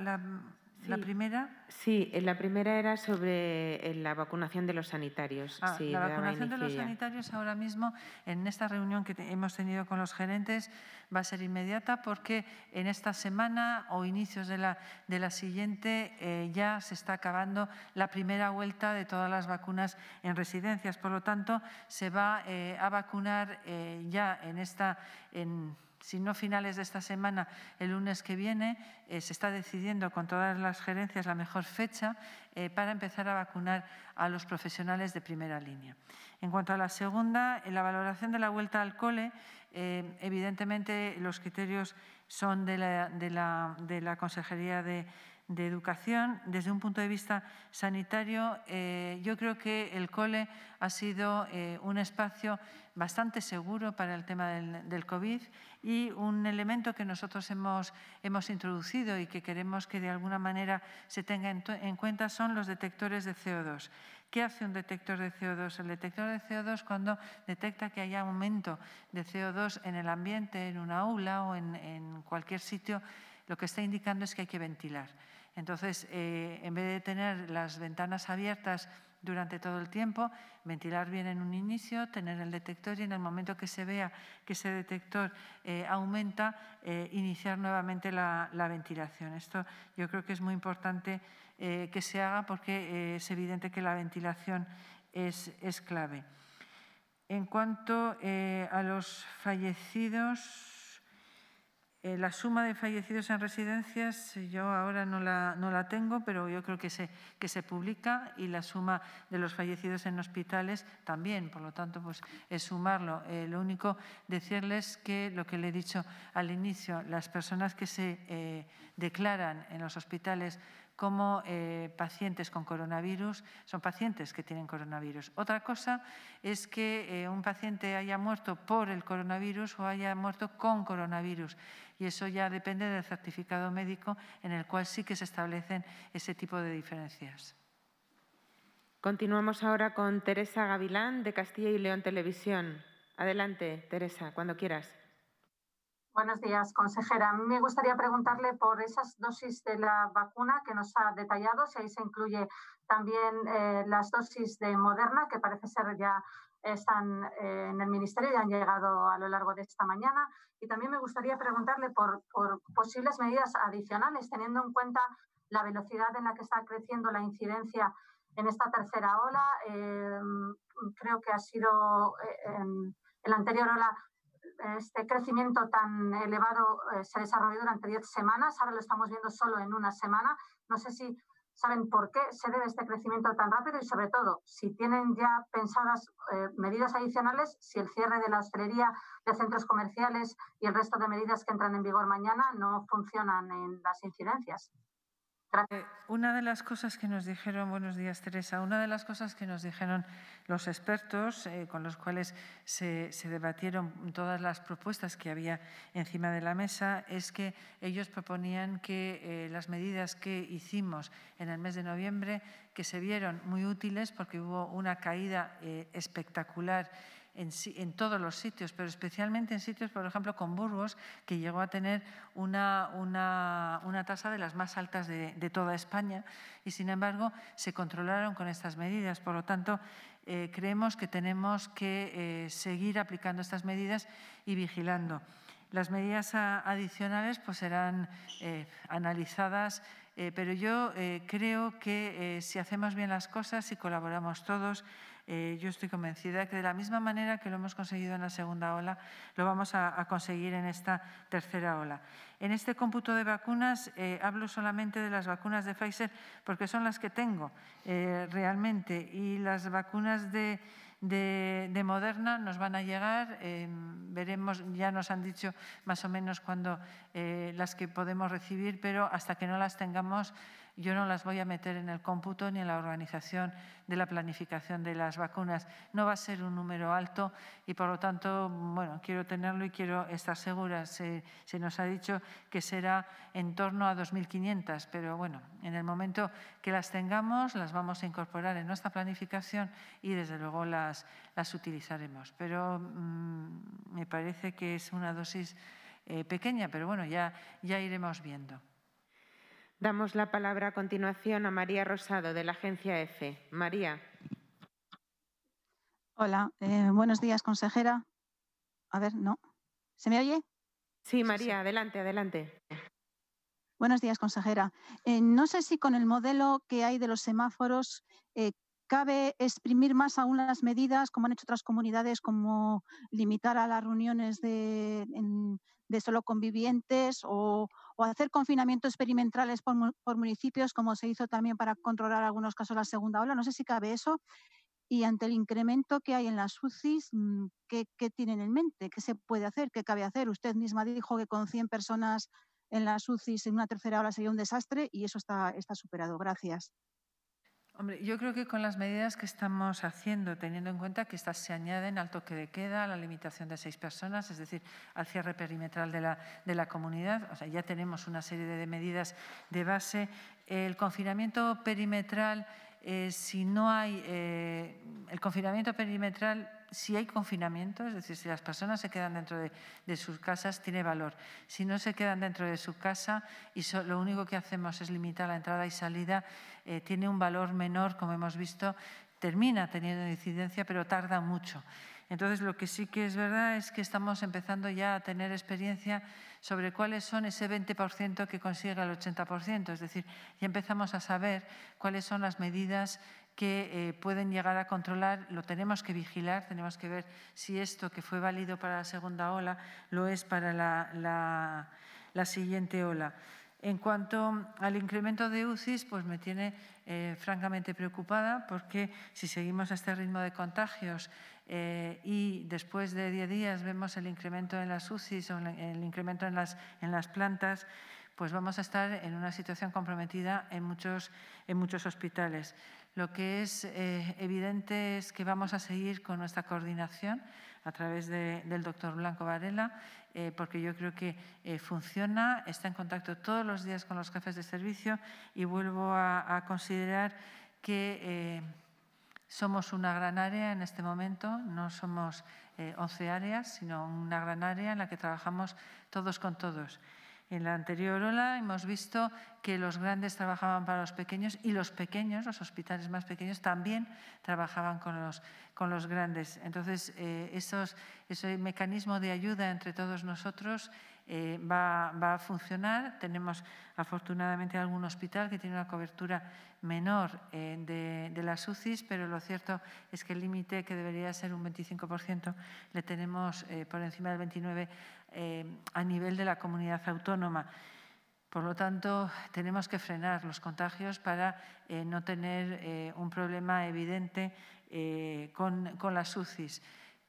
¿La primera? Sí, eh, la primera era sobre eh, la vacunación de los sanitarios. Ah, la vacunación de los sanitarios ahora mismo, en esta reunión que hemos tenido con los gerentes, va a ser inmediata porque en esta semana o inicios de la, de la siguiente eh, ya se está acabando la primera vuelta de todas las vacunas en residencias. Por lo tanto, se va a vacunar ya en esta... En, si no finales de esta semana, el lunes que viene, eh, se está decidiendo con todas las gerencias la mejor fecha eh, para empezar a vacunar a los profesionales de primera línea. En cuanto a la segunda, en la valoración de la vuelta al cole, eh, evidentemente los criterios son de la Consejería de de educación. Desde un punto de vista sanitario, eh, yo creo que el cole ha sido eh, un espacio bastante seguro para el tema del, COVID y un elemento que nosotros hemos, hemos introducido y que queremos que de alguna manera se tenga en, cuenta son los detectores de CO2. ¿Qué hace un detector de CO2? El detector de CO2 cuando detecta que haya aumento de CO2 en el ambiente, en una aula o en, en cualquier sitio, lo que está indicando es que hay que ventilar. Entonces, eh, en vez de tener las ventanas abiertas durante todo el tiempo, ventilar bien en un inicio, tener el detector y en el momento que se vea que ese detector eh, aumenta, eh, iniciar nuevamente la, ventilación. Esto yo creo que es muy importante que se haga porque es evidente que la ventilación es clave. En cuanto a los fallecidos, eh, la suma de fallecidos en residencias eh, yo ahora no la, no la tengo, pero yo creo que se, que se publica y la suma de los fallecidos en hospitales también, por lo tanto, pues es sumarlo. Eh, lo único decirles que lo que le he dicho al inicio, las personas que se declaran en los hospitales como pacientes con coronavirus son pacientes que tienen coronavirus. Otra cosa es que un paciente haya muerto por el coronavirus o haya muerto con coronavirus y eso ya depende del certificado médico en el cual sí que se establecen ese tipo de diferencias. Continuamos ahora con Teresa Gavilán de Castilla y León Televisión. Adelante, Teresa, cuando quieras. Buenos días, consejera. me gustaría preguntarle por esas dosis de la vacuna que nos ha detallado, si ahí se incluye también eh, las dosis de Moderna, que parece ser ya están eh, en el Ministerio y han llegado a lo largo de esta mañana. Y también me gustaría preguntarle por, por, posibles medidas adicionales, teniendo en cuenta la velocidad en la que está creciendo la incidencia en esta tercera ola. Eh, creo que ha sido eh, en, la anterior ola este crecimiento tan elevado se se desarrolló durante 10 semanas, ahora lo estamos viendo solo en una semana. No sé si saben por qué se debe este crecimiento tan rápido y sobre todo si tienen ya pensadas eh, medidas adicionales, si el cierre de la hostelería, de centros comerciales y el resto de medidas que entran en vigor mañana no funcionan en las incidencias. Eh, una de las cosas que nos dijeron, buenos días Teresa, una de las cosas que nos dijeron los expertos eh, con los cuales se, debatieron todas las propuestas que había encima de la mesa es que ellos proponían que eh, las medidas que hicimos en el mes de noviembre, que se vieron muy útiles porque hubo una caída espectacular en, todos los sitios, pero especialmente en sitios, por ejemplo, con Burgos, que llegó a tener una, una, una tasa de las más altas de, toda España y, sin embargo, se controlaron con estas medidas. Por lo tanto, eh, creemos que tenemos que eh, seguir aplicando estas medidas y vigilando. Las medidas eh, adicionales pues, serán analizadas, pero yo creo que si hacemos bien las cosas, si colaboramos todos, eh, yo estoy convencida que de la misma manera que lo hemos conseguido en la segunda ola, lo vamos a, conseguir en esta tercera ola. En este cómputo de vacunas eh, hablo solamente de las vacunas de Pfizer porque son las que tengo eh, realmente y las vacunas de... Moderna nos van a llegar. veremos, ya nos han dicho más o menos cuándo las que podemos recibir, pero hasta que no las tengamos yo no las voy a meter en el cómputo ni en la organización de la planificación de las vacunas. No va a ser un número alto y, por lo tanto, bueno, quiero tenerlo y quiero estar segura. Se, nos ha dicho que será en torno a 2.500, pero bueno, en el momento que las tengamos, las vamos a incorporar en nuestra planificación y, desde luego, las, las utilizaremos. Pero mm, me parece que es una dosis eh, pequeña, pero bueno, ya, ya iremos viendo. Damos la palabra a continuación a María Rosado, de la Agencia EFE. María. Hola, eh, buenos días, consejera. A ver, no. ¿Se me oye? Sí, María, adelante, adelante. Buenos días, consejera. Eh, no sé si con el modelo que hay de los semáforos eh, Cabe exprimir más aún las medidas, como han hecho otras comunidades, como limitar a las reuniones de, solo convivientes o, hacer confinamientos experimentales por, municipios, como se hizo también para controlar algunos casos la segunda ola. No sé si cabe eso. Y ante el incremento que hay en las UCIs, mm, ¿qué, tienen en mente? ¿Qué se puede hacer? ¿Qué cabe hacer? Usted misma dijo que con 100 personas en las UCIs en una tercera ola sería un desastre y eso está superado. Gracias. Hombre, yo creo que con las medidas que estamos haciendo, teniendo en cuenta que estas se añaden al toque de queda, a la limitación de seis personas, es decir, al cierre perimetral de la, de la comunidad, o sea, ya tenemos una serie de medidas de base. El confinamiento perimetral, eh, si no hay eh, el confinamiento perimetral si hay confinamiento, es decir, si las personas se quedan dentro de, sus casas, tiene valor. Si no se quedan dentro de su casa y lo único que hacemos es limitar la entrada y salida, eh, tiene un valor menor, como hemos visto, termina teniendo incidencia, pero tarda mucho. Entonces, lo que sí que es verdad es que estamos empezando ya a tener experiencia sobre cuáles son ese 20% que consigue el 80%. Es decir, ya empezamos a saber cuáles son las medidas que eh, pueden llegar a controlar, lo tenemos que vigilar, tenemos que ver si esto que fue válido para la segunda ola lo es para la, siguiente ola. En cuanto al incremento de UCIs, pues me tiene eh, francamente preocupada porque si seguimos a este ritmo de contagios eh, y después de 10 días vemos el incremento en las UCIs o el incremento en las, en las plantas, pues vamos a estar en una situación comprometida en muchos, en muchos hospitales. Lo que es eh, evidente es que vamos a seguir con nuestra coordinación a través del doctor Blanco Varela, eh, porque yo creo que eh, funciona, está en contacto todos los días con los jefes de servicio y vuelvo a, a considerar que somos una gran área en este momento, no somos 11 áreas, sino una gran área en la que trabajamos todos con todos. En la anterior ola hemos visto que los grandes trabajaban para los pequeños y los pequeños, los hospitales más pequeños, también trabajaban con los, con los grandes. Entonces, eh, ese mecanismo de ayuda entre todos nosotros eh, va, a funcionar. Tenemos, afortunadamente, algún hospital que tiene una cobertura menor eh, de, de, las UCIs, pero lo cierto es que el límite, que debería ser un 25%, le tenemos por encima del 29% eh, a nivel de la comunidad autónoma. Por lo tanto, tenemos que frenar los contagios para eh, no tener eh, un problema evidente con, con, las UCIs.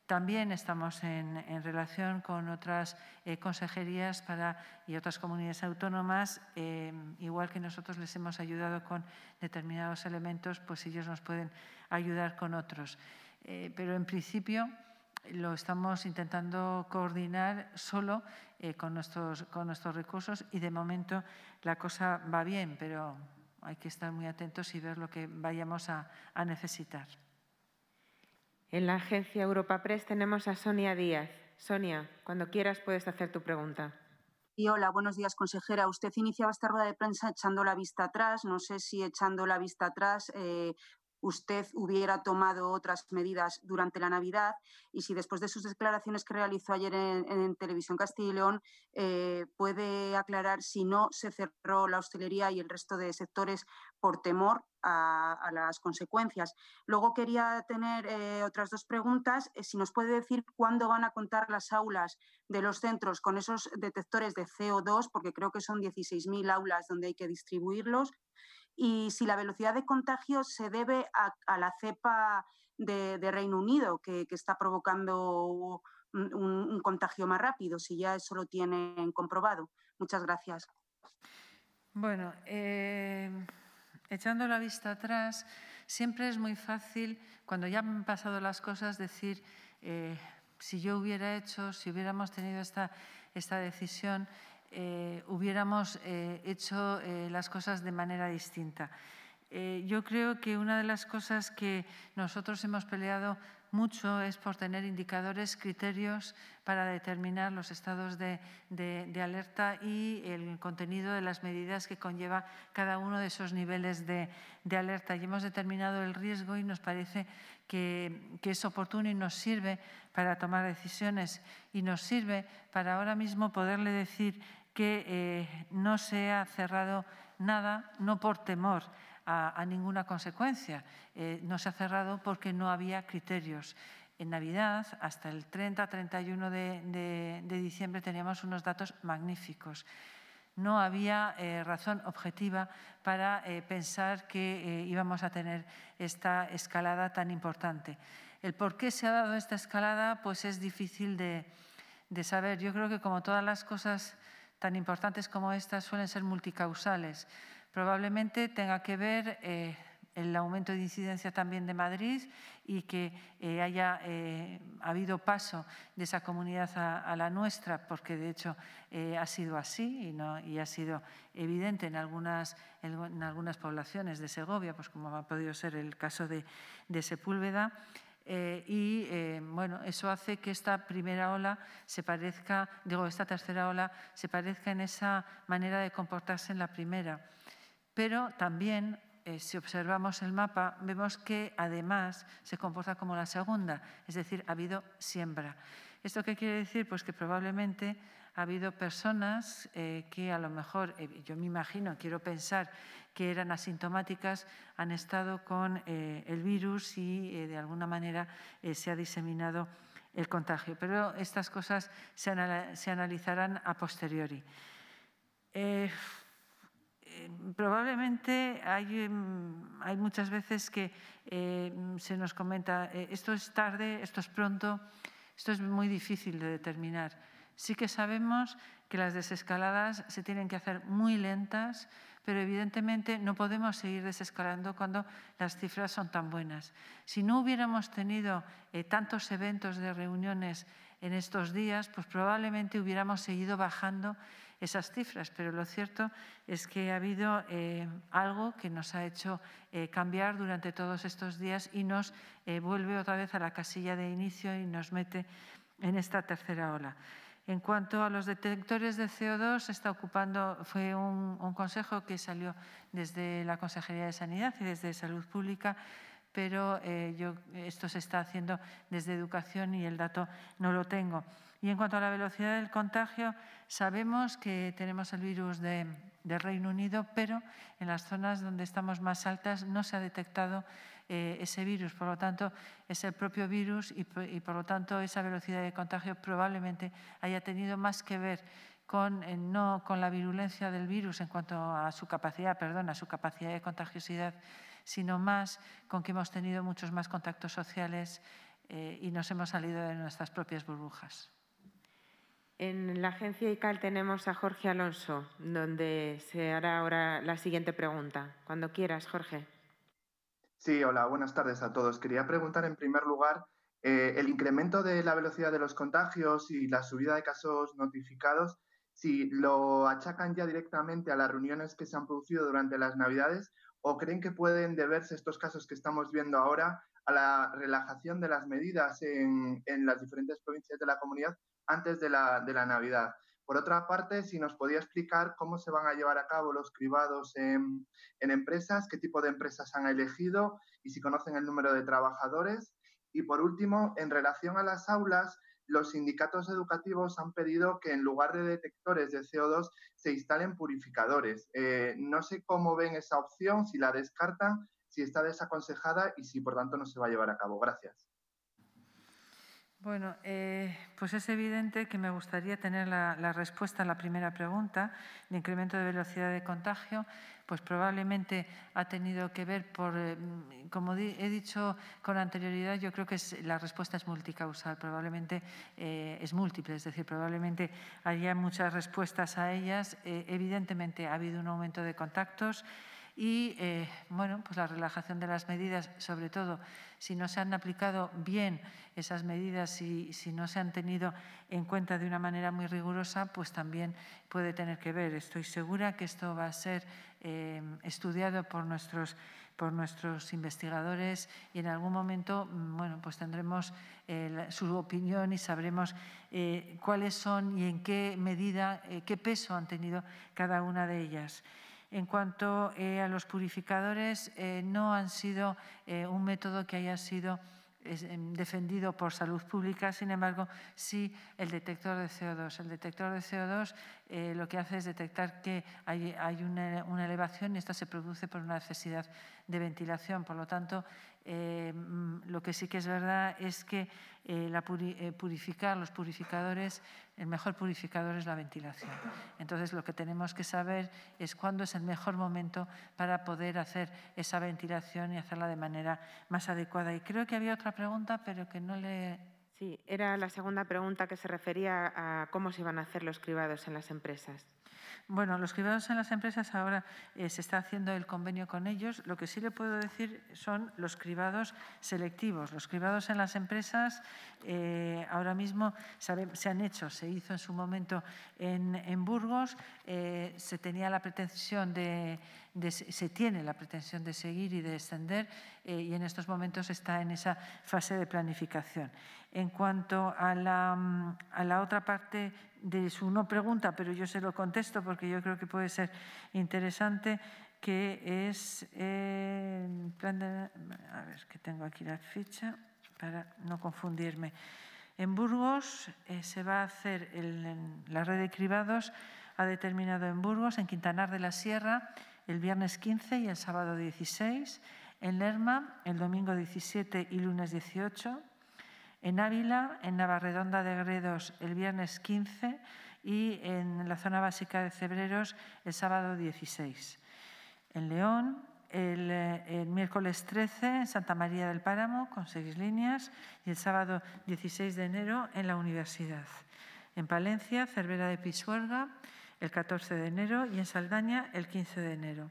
También estamos en, en relación con otras consejerías para, y otras comunidades autónomas, igual que nosotros les hemos ayudado con determinados elementos, pues ellos nos pueden ayudar con otros. pero en principio, lo estamos intentando coordinar solo eh, con, nuestros, con nuestros recursos y de momento la cosa va bien, pero hay que estar muy atentos y ver lo que vayamos a, necesitar. En la agencia Europa Press tenemos a Sonia Díaz. Sonia, cuando quieras puedes hacer tu pregunta. Y hola, buenos días, consejera. Usted iniciaba esta rueda de prensa echando la vista atrás. No sé si echando la vista atrás eh, usted hubiera tomado otras medidas durante la Navidad y si después de sus declaraciones que realizó ayer en, Televisión Castilla y León eh, puede aclarar si no se cerró la hostelería y el resto de sectores por temor a, las consecuencias. Luego quería tener eh, otras dos preguntas. Eh, si nos puede decir cuándo van a contar las aulas de los centros con esos detectores de CO2, porque creo que son 16.000 aulas donde hay que distribuirlos y si la velocidad de contagio se debe a, la cepa de, Reino Unido que, está provocando un, contagio más rápido, si ya eso lo tienen comprobado. Muchas gracias. Bueno, eh, echando la vista atrás, siempre es muy fácil, cuando ya han pasado las cosas, decir... Eh, si yo hubiera hecho, si hubiéramos tenido esta, esta decisión, eh, hubiéramos eh, hecho eh, las cosas de manera distinta. yo creo que una de las cosas que nosotros hemos peleado mucho es por tener indicadores, criterios para determinar los estados de, alerta y el contenido de las medidas que conlleva cada uno de esos niveles de, alerta. Y hemos determinado el riesgo y nos parece que, que, es oportuno y nos sirve para tomar decisiones y nos sirve para ahora mismo poderle decir que eh, no se ha cerrado nada, no por temor a, ninguna consecuencia, eh, no se ha cerrado porque no había criterios. En Navidad, hasta el 30-31 de, de, diciembre, teníamos unos datos magníficos no había eh, razón objetiva para pensar que íbamos a tener esta escalada tan importante. El por qué se ha dado esta escalada pues es difícil de, de saber. Yo creo que como todas las cosas tan importantes como estas suelen ser multicausales. Probablemente tenga que ver eh, el aumento de incidencia también de Madrid y que eh, haya eh, habido paso de esa comunidad a, la nuestra, porque de hecho ha sido así y, ha sido evidente en algunas, poblaciones de Segovia, pues como ha podido ser el caso de Sepúlveda. Eh, y eh, bueno, eso hace que esta primera ola se parezca, digo, esta tercera ola se parezca en esa manera de comportarse en la primera. Pero también, eh, si observamos el mapa, vemos que además se comporta como la segunda, es decir, ha habido siembra. ¿Esto qué quiere decir? Pues que probablemente ha habido personas eh, que a lo mejor, eh, yo me imagino, quiero pensar que eran asintomáticas, han estado con eh, el virus y de alguna manera se ha diseminado el contagio. Pero estas cosas se, analizarán a posteriori. Probablemente em, hay, muchas veces que em, se nos comenta esto es tarde, esto es pronto, esto es muy difícil de determinar. Sí que sabemos que las desescaladas se tienen que hacer muy lentas, pero evidentemente no podemos seguir desescalando cuando las cifras son tan buenas. Si no hubiéramos tenido eh, tantos eventos de reuniones en estos días, pues probablemente hubiéramos seguido bajando esas cifras, pero lo cierto es que ha habido eh, algo que nos ha hecho eh, cambiar durante todos estos días y nos vuelve otra vez a la casilla de inicio y nos mete en esta tercera ola. En cuanto a los detectores de CO2, está ocupando, fue un, consejo que salió desde la Consejería de Sanidad y desde Salud Pública, pero eh, yo, esto se está haciendo desde Educación y el dato no lo tengo. Y en cuanto a la velocidad del contagio, sabemos que tenemos el virus del Reino Unido, pero en las zonas donde estamos más altas no se ha detectado eh, ese virus. Por lo tanto, es el propio virus y, por lo tanto esa velocidad de contagio probablemente haya tenido más que ver con, eh, no con la virulencia del virus en cuanto a su capacidad, perdón, a su capacidad de contagiosidad, sino más con que hemos tenido muchos más contactos sociales eh, y nos hemos salido de nuestras propias burbujas. En la agencia ICAL tenemos a Jorge Alonso, donde se hará ahora la siguiente pregunta. Cuando quieras, Jorge. Sí, hola, buenas tardes a todos. Quería preguntar en primer lugar, eh, el incremento de la velocidad de los contagios y la subida de casos notificados, si lo achacan ya directamente a las reuniones que se han producido durante las Navidades o creen que pueden deberse estos casos que estamos viendo ahora a la relajación de las medidas en las diferentes provincias de la comunidad antes de la, de la Navidad. Por otra parte, si nos podía explicar cómo se van a llevar a cabo los cribados en, en, empresas, qué tipo de empresas han elegido y si conocen el número de trabajadores. Y por último, en relación a las aulas, los sindicatos educativos han pedido que en lugar de detectores de CO2 se instalen purificadores. Eh, no sé cómo ven esa opción, si la descartan, si está desaconsejada y si por tanto no se va a llevar a cabo. Gracias. Bueno, eh, pues es evidente que me gustaría tener la, respuesta a la primera pregunta. El incremento de velocidad de contagio, pues probablemente ha tenido que ver por, eh, como he dicho con anterioridad, yo creo que la respuesta es multicausal, probablemente eh, es múltiple, es decir, probablemente haya muchas respuestas a ellas. evidentemente ha habido un aumento de contactos y eh, bueno, pues la relajación de las medidas, sobre todo si no se han aplicado bien esas medidas y si, no se han tenido en cuenta de una manera muy rigurosa, pues también puede tener que ver. Estoy segura que esto va a ser eh, estudiado por nuestros, por nuestros investigadores y en algún momento mm, bueno, pues tendremos eh, su opinión y sabremos cuáles son y en qué medida, qué peso han tenido cada una de ellas. En cuanto eh, a los purificadores, eh, no han sido eh, un método que haya sido em, defendido por salud pública, sin embargo, sí el detector de CO2. El detector de CO2 eh, lo que hace es detectar que hay, una, elevación y esta se produce por una necesidad de ventilación. Por lo tanto, eh, mm, lo que sí que es verdad es que eh, la purificar los purificadores, el mejor purificador es la ventilación. Entonces, lo que tenemos que saber es cuándo es el mejor momento para poder hacer esa ventilación y hacerla de manera más adecuada. Y creo que había otra pregunta, pero que no le Sí, era la segunda pregunta que se refería a cómo se iban a hacer los cribados en las empresas. Bueno, los cribados en las empresas ahora eh, se está haciendo el convenio con ellos. Lo que sí le puedo decir son los cribados selectivos. Los cribados en las empresas eh, ahora mismo se han hecho, se hizo en su momento en, Burgos. Eh, se tenía la pretensión de, de, se tiene la pretensión de seguir y de extender y en estos momentos está en esa fase de planificación. En cuanto mm, a la, otra parte de su no pregunta, pero yo se lo contesto porque yo creo que puede ser interesante, que es eh, a ver que tengo aquí la ficha para no confundirme. En Burgos eh, se va a hacer la red de cribados ha determinado en Burgos, en Quintanar de la Sierra, el viernes 15 y el sábado 16, en Lerma el domingo 17 y lunes 18, en Ávila, en Navarredonda de Gredos, el viernes 15 y en la zona básica de Cebreros el sábado 16. En León, el, eh, el, miércoles 13 en Santa María del Páramo con seis líneas y el sábado 16 de enero en la universidad. En Palencia, Cervera de Pisuerga el 14 de enero y en Saldaña el 15 de enero.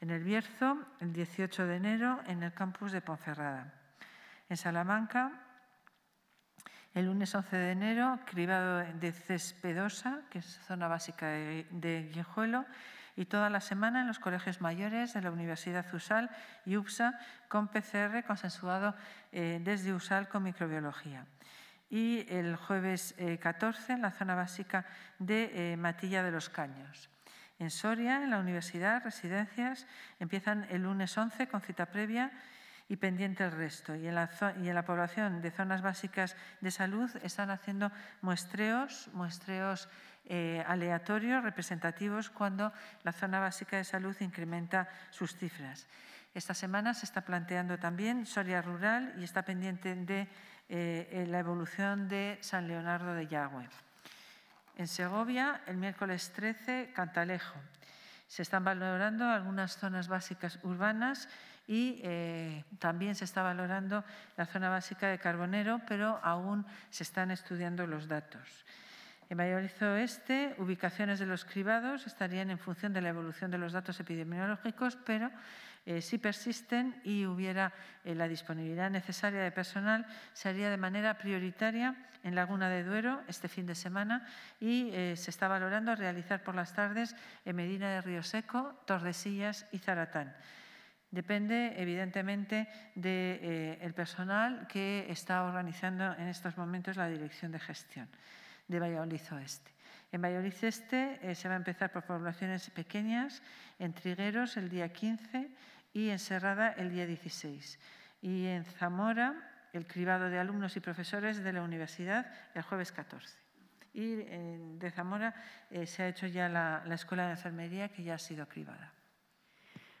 En El Bierzo el 18 de enero en el campus de Ponferrada. En Salamanca el lunes 11 de enero, cribado de Cespedosa, que es zona básica de, Guijuelo, y toda la semana en los colegios mayores de la Universidad USAL y UPSA con PCR consensuado eh, desde USAL con microbiología. Y el jueves 14 eh, en la zona básica de eh, Matilla de los Caños. En Soria, en la universidad, residencias empiezan el lunes 11 con cita previa y pendiente el resto. Y en, la, y en la población de zonas básicas de salud están haciendo muestreos, muestreos eh, aleatorios, representativos, cuando la zona básica de salud incrementa sus cifras. Esta semana se está planteando también Soria Rural y está pendiente de eh, la evolución de San Leonardo de Yagüe. En Segovia, el miércoles 13, Cantalejo. Se están valorando algunas zonas básicas urbanas y eh, también se está valorando la zona básica de Carbonero, pero aún se están estudiando los datos. En Mayorizo Este, ubicaciones de los cribados estarían en función de la evolución de los datos epidemiológicos, pero eh, si persisten y hubiera eh, la disponibilidad necesaria de personal, se haría de manera prioritaria en Laguna de Duero este fin de semana y se está valorando realizar por las tardes en Medina de Río Seco, Tordesillas y Zaratán. Depende, evidentemente, del de, eh, personal que está organizando en estos momentos la dirección de gestión de Valladolid Oeste. En Valladolid Este eh, se va a empezar por poblaciones pequeñas, en Trigueros el día 15 y en Serrada el día 16. Y en Zamora el cribado de alumnos y profesores de la universidad el jueves 14. Y eh, de Zamora se ha hecho ya la, la escuela de enfermería que ya ha sido cribada.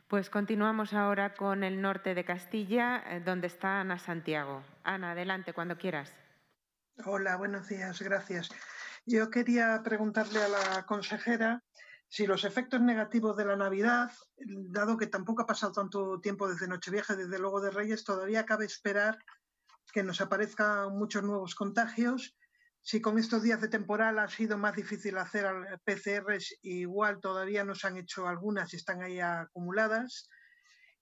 Pues continuamos ahora con el norte de Castilla, eh, donde está Ana Santiago. Ana, adelante cuando quieras. Hola, buenos días, gracias. Yo quería preguntarle a la consejera si los efectos negativos de la Navidad, dado que tampoco ha pasado tanto tiempo desde Nochevieja, desde luego de Reyes, todavía cabe esperar que nos aparezcan muchos nuevos contagios si con estos días de temporal ha sido más difícil hacer PCRs, igual todavía no se han hecho algunas y están ahí acumuladas.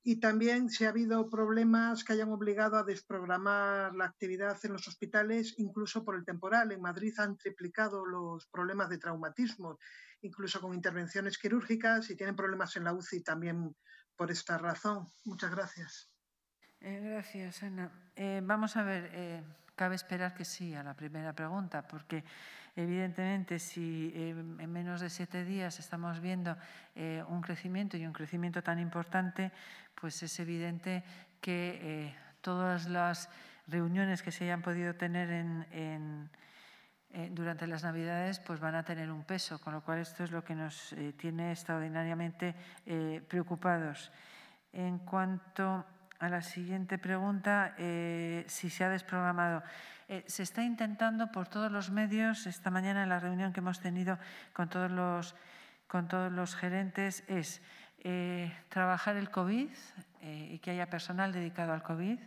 Y también si ha habido problemas que hayan obligado a desprogramar la actividad en los hospitales, incluso por el temporal. En Madrid han triplicado los problemas de traumatismo, incluso con intervenciones quirúrgicas y tienen problemas en la UCI también por esta razón. Muchas gracias. Eh, gracias, Ana. Eh, vamos a ver. Eh, Cabe esperar que sí a la primera pregunta, porque evidentemente si em, en menos de siete días estamos viendo eh, un crecimiento y un crecimiento tan importante, pues es evidente que eh, todas las reuniones que se hayan podido tener eh, durante las Navidades pues van a tener un peso, con lo cual esto es lo que nos tiene extraordinariamente preocupados. En cuanto a la siguiente pregunta, eh, si se ha desprogramado. Eh, se está intentando por todos los medios, esta mañana en la reunión que hemos tenido con todos los, con todos los gerentes, es eh, trabajar el COVID y que haya personal dedicado al COVID,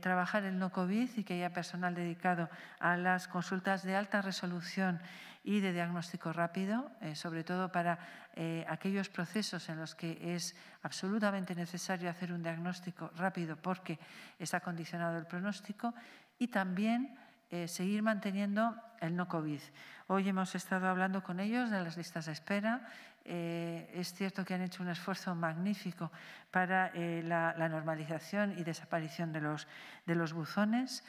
trabajar el no COVID y que haya personal dedicado a las consultas de alta resolución y de diagnóstico rápido, eh, sobre todo para eh, aquellos procesos en los que es absolutamente necesario hacer un diagnóstico rápido porque está condicionado el pronóstico y también eh, seguir manteniendo el no COVID. Hoy hemos estado hablando con ellos de las listas de espera. es cierto que han hecho un esfuerzo magnífico para la, normalización y desaparición de los, de los buzones.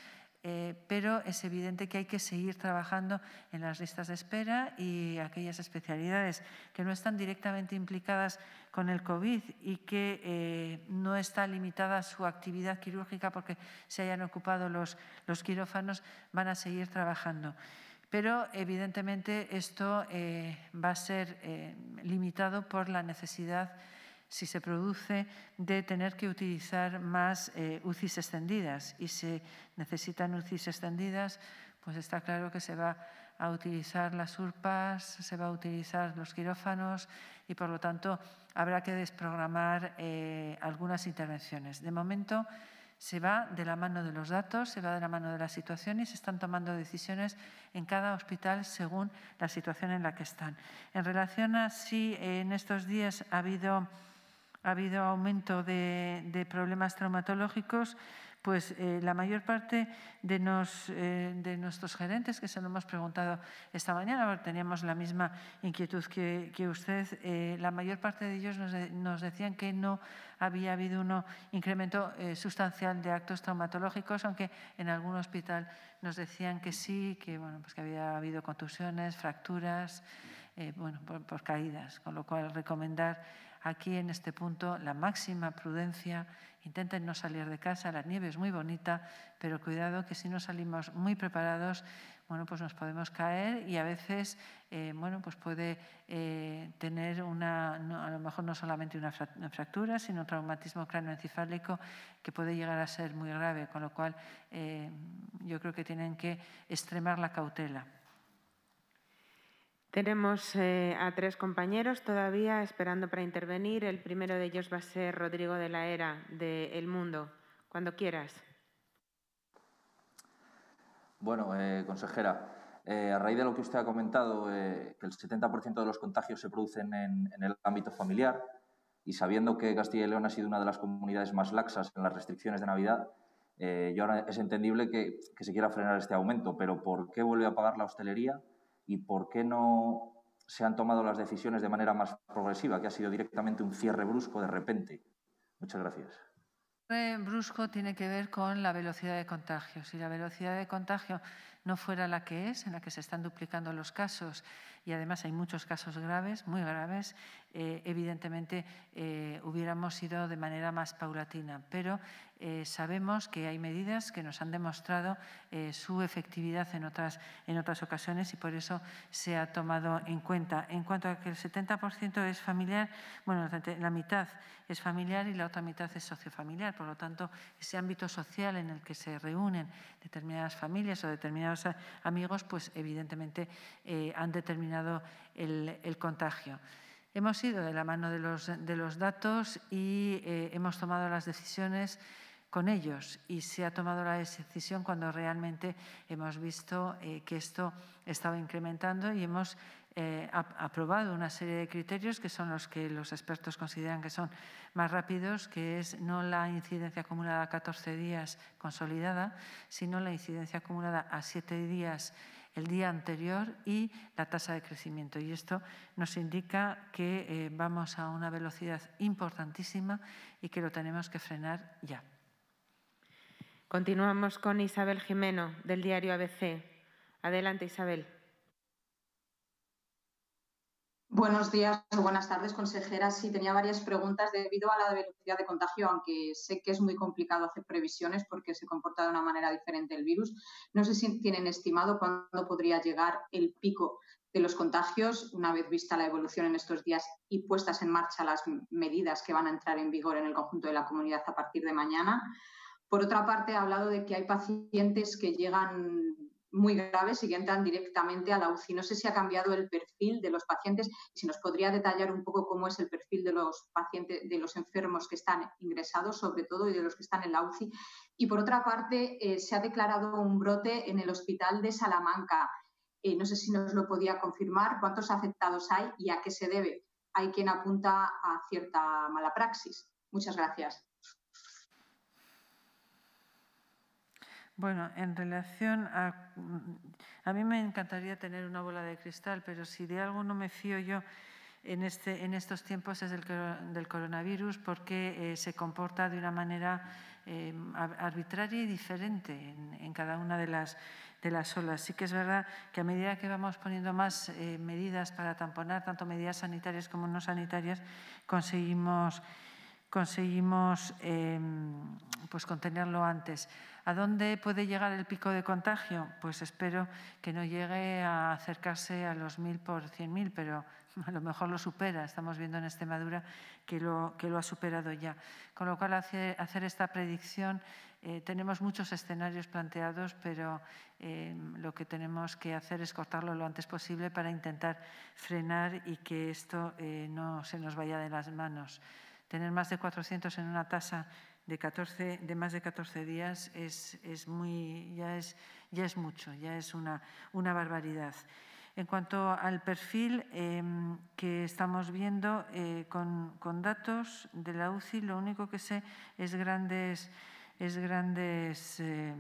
Eh, pero es evidente que hay que seguir trabajando en las listas de espera y aquellas especialidades que no están directamente implicadas con el COVID y que eh, no está limitada su actividad quirúrgica porque se hayan ocupado los, quirófanos, van a seguir trabajando. Pero evidentemente esto eh, va a ser limitado por la necesidad si se produce de tener que utilizar más eh, UCIs extendidas y se necesitan UCIs extendidas, pues está claro que se va a utilizar las urpas, se va a utilizar los quirófanos y por lo tanto habrá que desprogramar eh, algunas intervenciones. De momento se va de la mano de los datos, se va de la mano de la situación y se están tomando decisiones en cada hospital según la situación en la que están. En relación a si en estos días ha habido ha habido aumento de, problemas traumatológicos, pues eh, la mayor parte eh, de, nuestros gerentes, que se lo hemos preguntado esta mañana, teníamos la misma inquietud que, usted, eh, la mayor parte de ellos nos, decían que no había habido un incremento sustancial de actos traumatológicos, aunque en algún hospital nos decían que sí, que, bueno, pues que había habido contusiones, fracturas, bueno, por, por caídas, con lo cual recomendar aquí en este punto la máxima prudencia, intenten no salir de casa, la nieve es muy bonita, pero cuidado que si no salimos muy preparados, bueno, pues nos podemos caer y a veces, eh, bueno, pues puede eh, tener una, a lo mejor no solamente una fractura, sino un traumatismo cráneoencefálico que puede llegar a ser muy grave, con lo cual eh, yo creo que tienen que extremar la cautela. Tenemos eh, a tres compañeros todavía esperando para intervenir. El primero de ellos va a ser Rodrigo de la Era, de El Mundo. Cuando quieras. Bueno, eh, consejera, eh, a raíz de lo que usted ha comentado, que el 70% de los contagios se producen en, el ámbito familiar, y sabiendo que Castilla y León ha sido una de las comunidades más laxas en las restricciones de Navidad, yo ahora es entendible que, se quiera frenar este aumento, pero ¿por qué vuelve a pagar la hostelería y por qué no se han tomado las decisiones de manera más progresiva, que ha sido directamente un cierre brusco de repente. Muchas gracias. El cierre brusco tiene que ver con la velocidad de contagios y la velocidad de contagio no fuera la que es, en la que se están duplicando los casos y además hay muchos casos graves, muy graves, eh, evidentemente eh, hubiéramos ido de manera más paulatina. Pero eh, sabemos que hay medidas que nos han demostrado su efectividad en otras, en otras ocasiones y por eso se ha tomado en cuenta. En cuanto a que el 70% es familiar, bueno, la mitad es familiar y la otra mitad es sociofamiliar. Por lo tanto, ese ámbito social en el que se reúnen determinadas familias o determinados amigos, pues evidentemente eh, han determinado el, contagio. Hemos ido de la mano de los, datos y eh, hemos tomado las decisiones con ellos y se ha tomado la decisión cuando realmente hemos visto eh, que esto estaba incrementando y hemos eh, ha aprobado una serie de criterios que son los que los expertos consideran que son más rápidos, que es no la incidencia acumulada a 14 días consolidada, sino la incidencia acumulada a 7 días el día anterior y la tasa de crecimiento. Y esto nos indica que eh, vamos a una velocidad importantísima y que lo tenemos que frenar ya. Continuamos con Isabel Jimeno, del diario ABC. Adelante, Isabel. Buenos días o buenas tardes, consejera. Sí, tenía varias preguntas debido a la velocidad de contagio, aunque sé que es muy complicado hacer previsiones porque se comporta de una manera diferente el virus. No sé si tienen estimado cuándo podría llegar el pico de los contagios, una vez vista la evolución en estos días y puestas en marcha las medidas que van a entrar en vigor en el conjunto de la comunidad a partir de mañana. Por otra parte, ha hablado de que hay pacientes que llegan muy graves y que entran directamente a la UCI. No sé si ha cambiado el perfil de los pacientes, si nos podría detallar un poco cómo es el perfil de los pacientes, de los enfermos que están ingresados, sobre todo, y de los que están en la UCI. Y por otra parte, eh, se ha declarado un brote en el hospital de Salamanca. Eh, no sé si nos lo podía confirmar, cuántos afectados hay y a qué se debe. Hay quien apunta a cierta mala praxis. Muchas gracias. Bueno, en relación a... Mm, a mí me encantaría tener una bola de cristal, pero si de algo no me fío yo en, este, en estos tiempos es del, del coronavirus porque eh, se comporta de una manera em, arbitraria y diferente en, cada una de las, de las olas. Sí que es verdad que a medida que vamos poniendo más eh, medidas para tamponar, tanto medidas sanitarias como no sanitarias, conseguimos conseguimos em, pues contenerlo antes. ¿A dónde puede llegar el pico de contagio? Pues espero que no llegue a acercarse a los 1.000 por 100.000, pero a lo mejor lo supera. Estamos viendo en Extremadura que lo, que lo ha superado ya. Con lo cual, hacer, hacer esta predicción, eh, tenemos muchos escenarios planteados, pero em, lo que tenemos que hacer es cortarlo lo antes posible para intentar frenar y que esto eh, no se nos vaya de las manos. Tener más de 400 en una tasa de, 14, de más de 14 días es, es muy, ya, es, ya es mucho, ya es una, una barbaridad. En cuanto al perfil em, que estamos viendo, eh, con, datos de la UCI lo único que sé es grandes, es grandes em,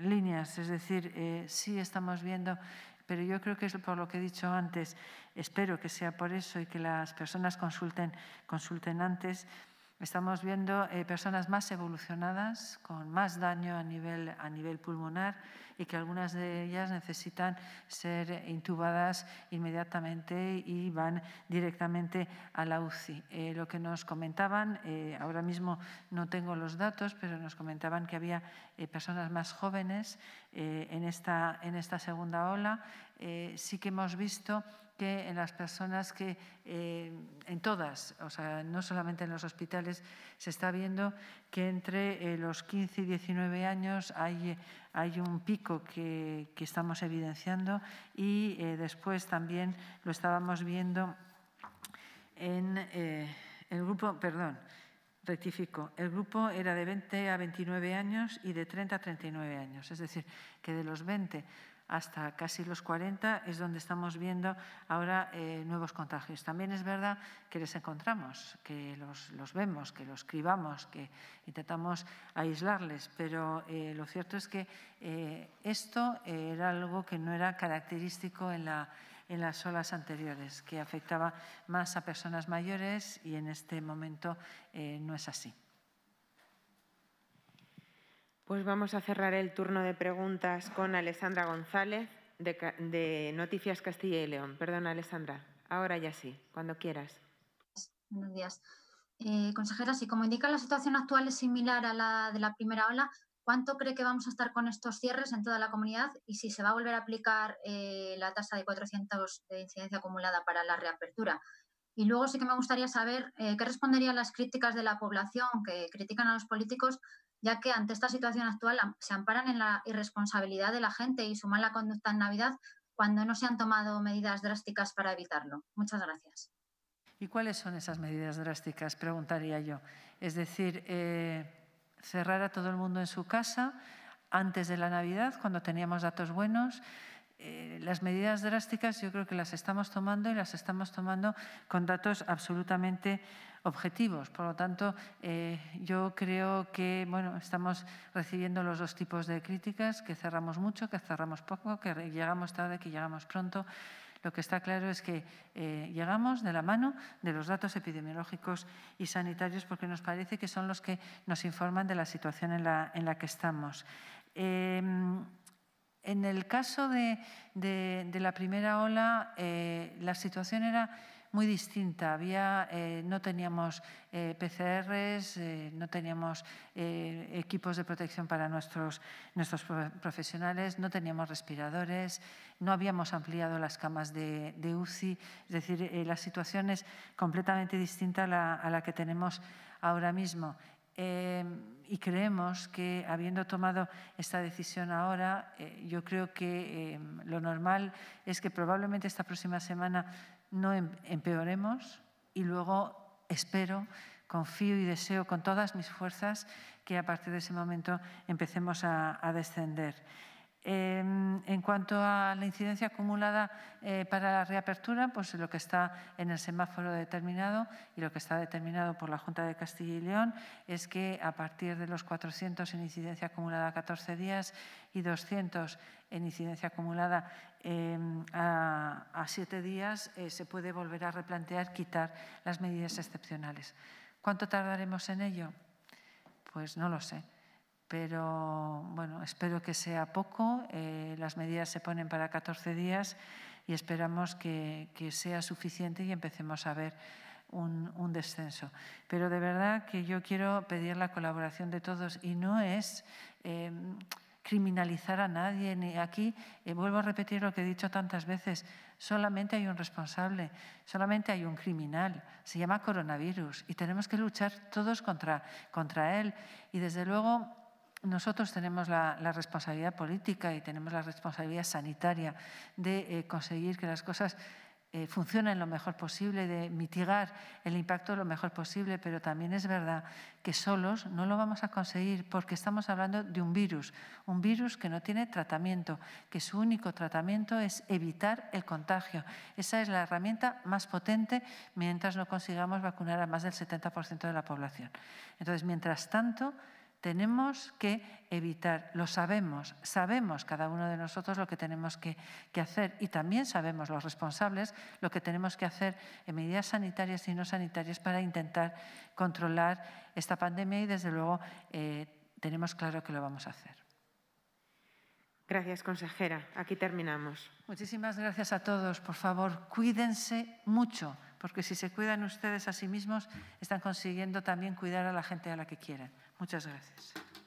líneas, es decir, eh, sí estamos viendo pero yo creo que es por lo que he dicho antes, espero que sea por eso y que las personas consulten, consulten antes Estamos viendo eh, personas más evolucionadas, con más daño a nivel, a nivel pulmonar y que algunas de ellas necesitan ser intubadas inmediatamente y van directamente a la UCI. Eh, lo que nos comentaban, eh, ahora mismo no tengo los datos, pero nos comentaban que había personas más jóvenes en, esta, en esta segunda ola. sí que hemos visto en las personas que, eh, en todas, o sea, no solamente en los hospitales, se está viendo que entre eh, los 15 y 19 años hay, hay un pico que, estamos evidenciando y eh, después también lo estábamos viendo en el grupo, perdón, rectifico, el grupo era de 20 a 29 años y de 30 a 39 años, es decir, que de los 20 hasta casi los 40 es donde estamos viendo ahora eh, nuevos contagios. También es verdad que les encontramos, que los, vemos, que los cribamos, que intentamos aislarles, pero eh, lo cierto es que eh, esto era algo que no era característico en la en las olas anteriores, que afectaba más a personas mayores y en este momento no es así. Pues vamos a cerrar el turno de preguntas con Alessandra González, de, Noticias Castilla y León. Perdón, Alessandra. Ahora ya sí, cuando quieras. Buenos días. Eh, consejera, si como indica la situación actual es similar a la de la primera ola, ¿cuánto cree que vamos a estar con estos cierres en toda la comunidad y si se va a volver a aplicar eh, la tasa de 400 de incidencia acumulada para la reapertura? Y luego sí que me gustaría saber eh, qué responderían las críticas de la población que critican a los políticos, ya que ante esta situación actual se amparan en la irresponsabilidad de la gente y su mala conducta en Navidad cuando no se han tomado medidas drásticas para evitarlo. Muchas gracias. ¿Y cuáles son esas medidas drásticas? Preguntaría yo. Es decir, eh, cerrar a todo el mundo en su casa antes de la Navidad, cuando teníamos datos buenos, eh, las medidas drásticas yo creo que las estamos tomando y las estamos tomando con datos absolutamente objetivos. Por lo tanto, eh, yo creo que bueno, estamos recibiendo los dos tipos de críticas, que cerramos mucho, que cerramos poco, que llegamos tarde, que llegamos pronto. Lo que está claro es que eh, llegamos de la mano de los datos epidemiológicos y sanitarios porque nos parece que son los que nos informan de la situación en la, en la que estamos. En el caso de, la primera ola, eh, la situación era muy distinta. Eh, no teníamos eh, PCRs, no teníamos equipos de protección para nuestros, profesionales, no teníamos respiradores, no habíamos ampliado las camas de, UCI. Es decir, la situación es completamente distinta a la que tenemos ahora mismo. Em, y creemos que, habiendo tomado esta decisión ahora, eh, yo creo que em, lo normal es que probablemente esta próxima semana no em, empeoremos y luego espero, confío y deseo con todas mis fuerzas que a partir de ese momento empecemos a descender. Em, en cuanto a la incidencia acumulada eh, para la reapertura, pues lo que está en el semáforo determinado y lo que está determinado por la Junta de Castilla y León es que a partir de los 400 en incidencia acumulada a 14 días y 200 en incidencia acumulada em, a, a, 7 días, eh, se puede volver a replantear quitar las medidas excepcionales. ¿Cuánto tardaremos en ello? Pues no lo sé pero bueno, espero que sea poco. Eh, las medidas se ponen para 14 días y esperamos que, sea suficiente y empecemos a ver un, descenso. Pero de verdad que yo quiero pedir la colaboración de todos y no es em, criminalizar a nadie. Ni aquí, Y eh, vuelvo a repetir lo que he dicho tantas veces, solamente hay un responsable, solamente hay un criminal. Se llama coronavirus y tenemos que luchar todos contra, contra él. Y desde luego nosotros tenemos la, responsabilidad política y tenemos la responsabilidad sanitaria de eh, conseguir que las cosas eh, funcionen lo mejor posible, de mitigar el impacto lo mejor posible, pero también es verdad que solos no lo vamos a conseguir porque estamos hablando de un virus, un virus que no tiene tratamiento, que su único tratamiento es evitar el contagio. Esa es la herramienta más potente mientras no consigamos vacunar a más del 70% de la población. Entonces, mientras tanto, tenemos que evitar, lo sabemos, sabemos cada uno de nosotros lo que tenemos que, hacer y también sabemos los responsables lo que tenemos que hacer en medidas sanitarias y no sanitarias para intentar controlar esta pandemia y desde luego eh, tenemos claro que lo vamos a hacer. Gracias, consejera. Aquí terminamos. Muchísimas gracias a todos. Por favor, cuídense mucho, porque si se cuidan ustedes a sí mismos, están consiguiendo también cuidar a la gente a la que quieren. Muchas gracias.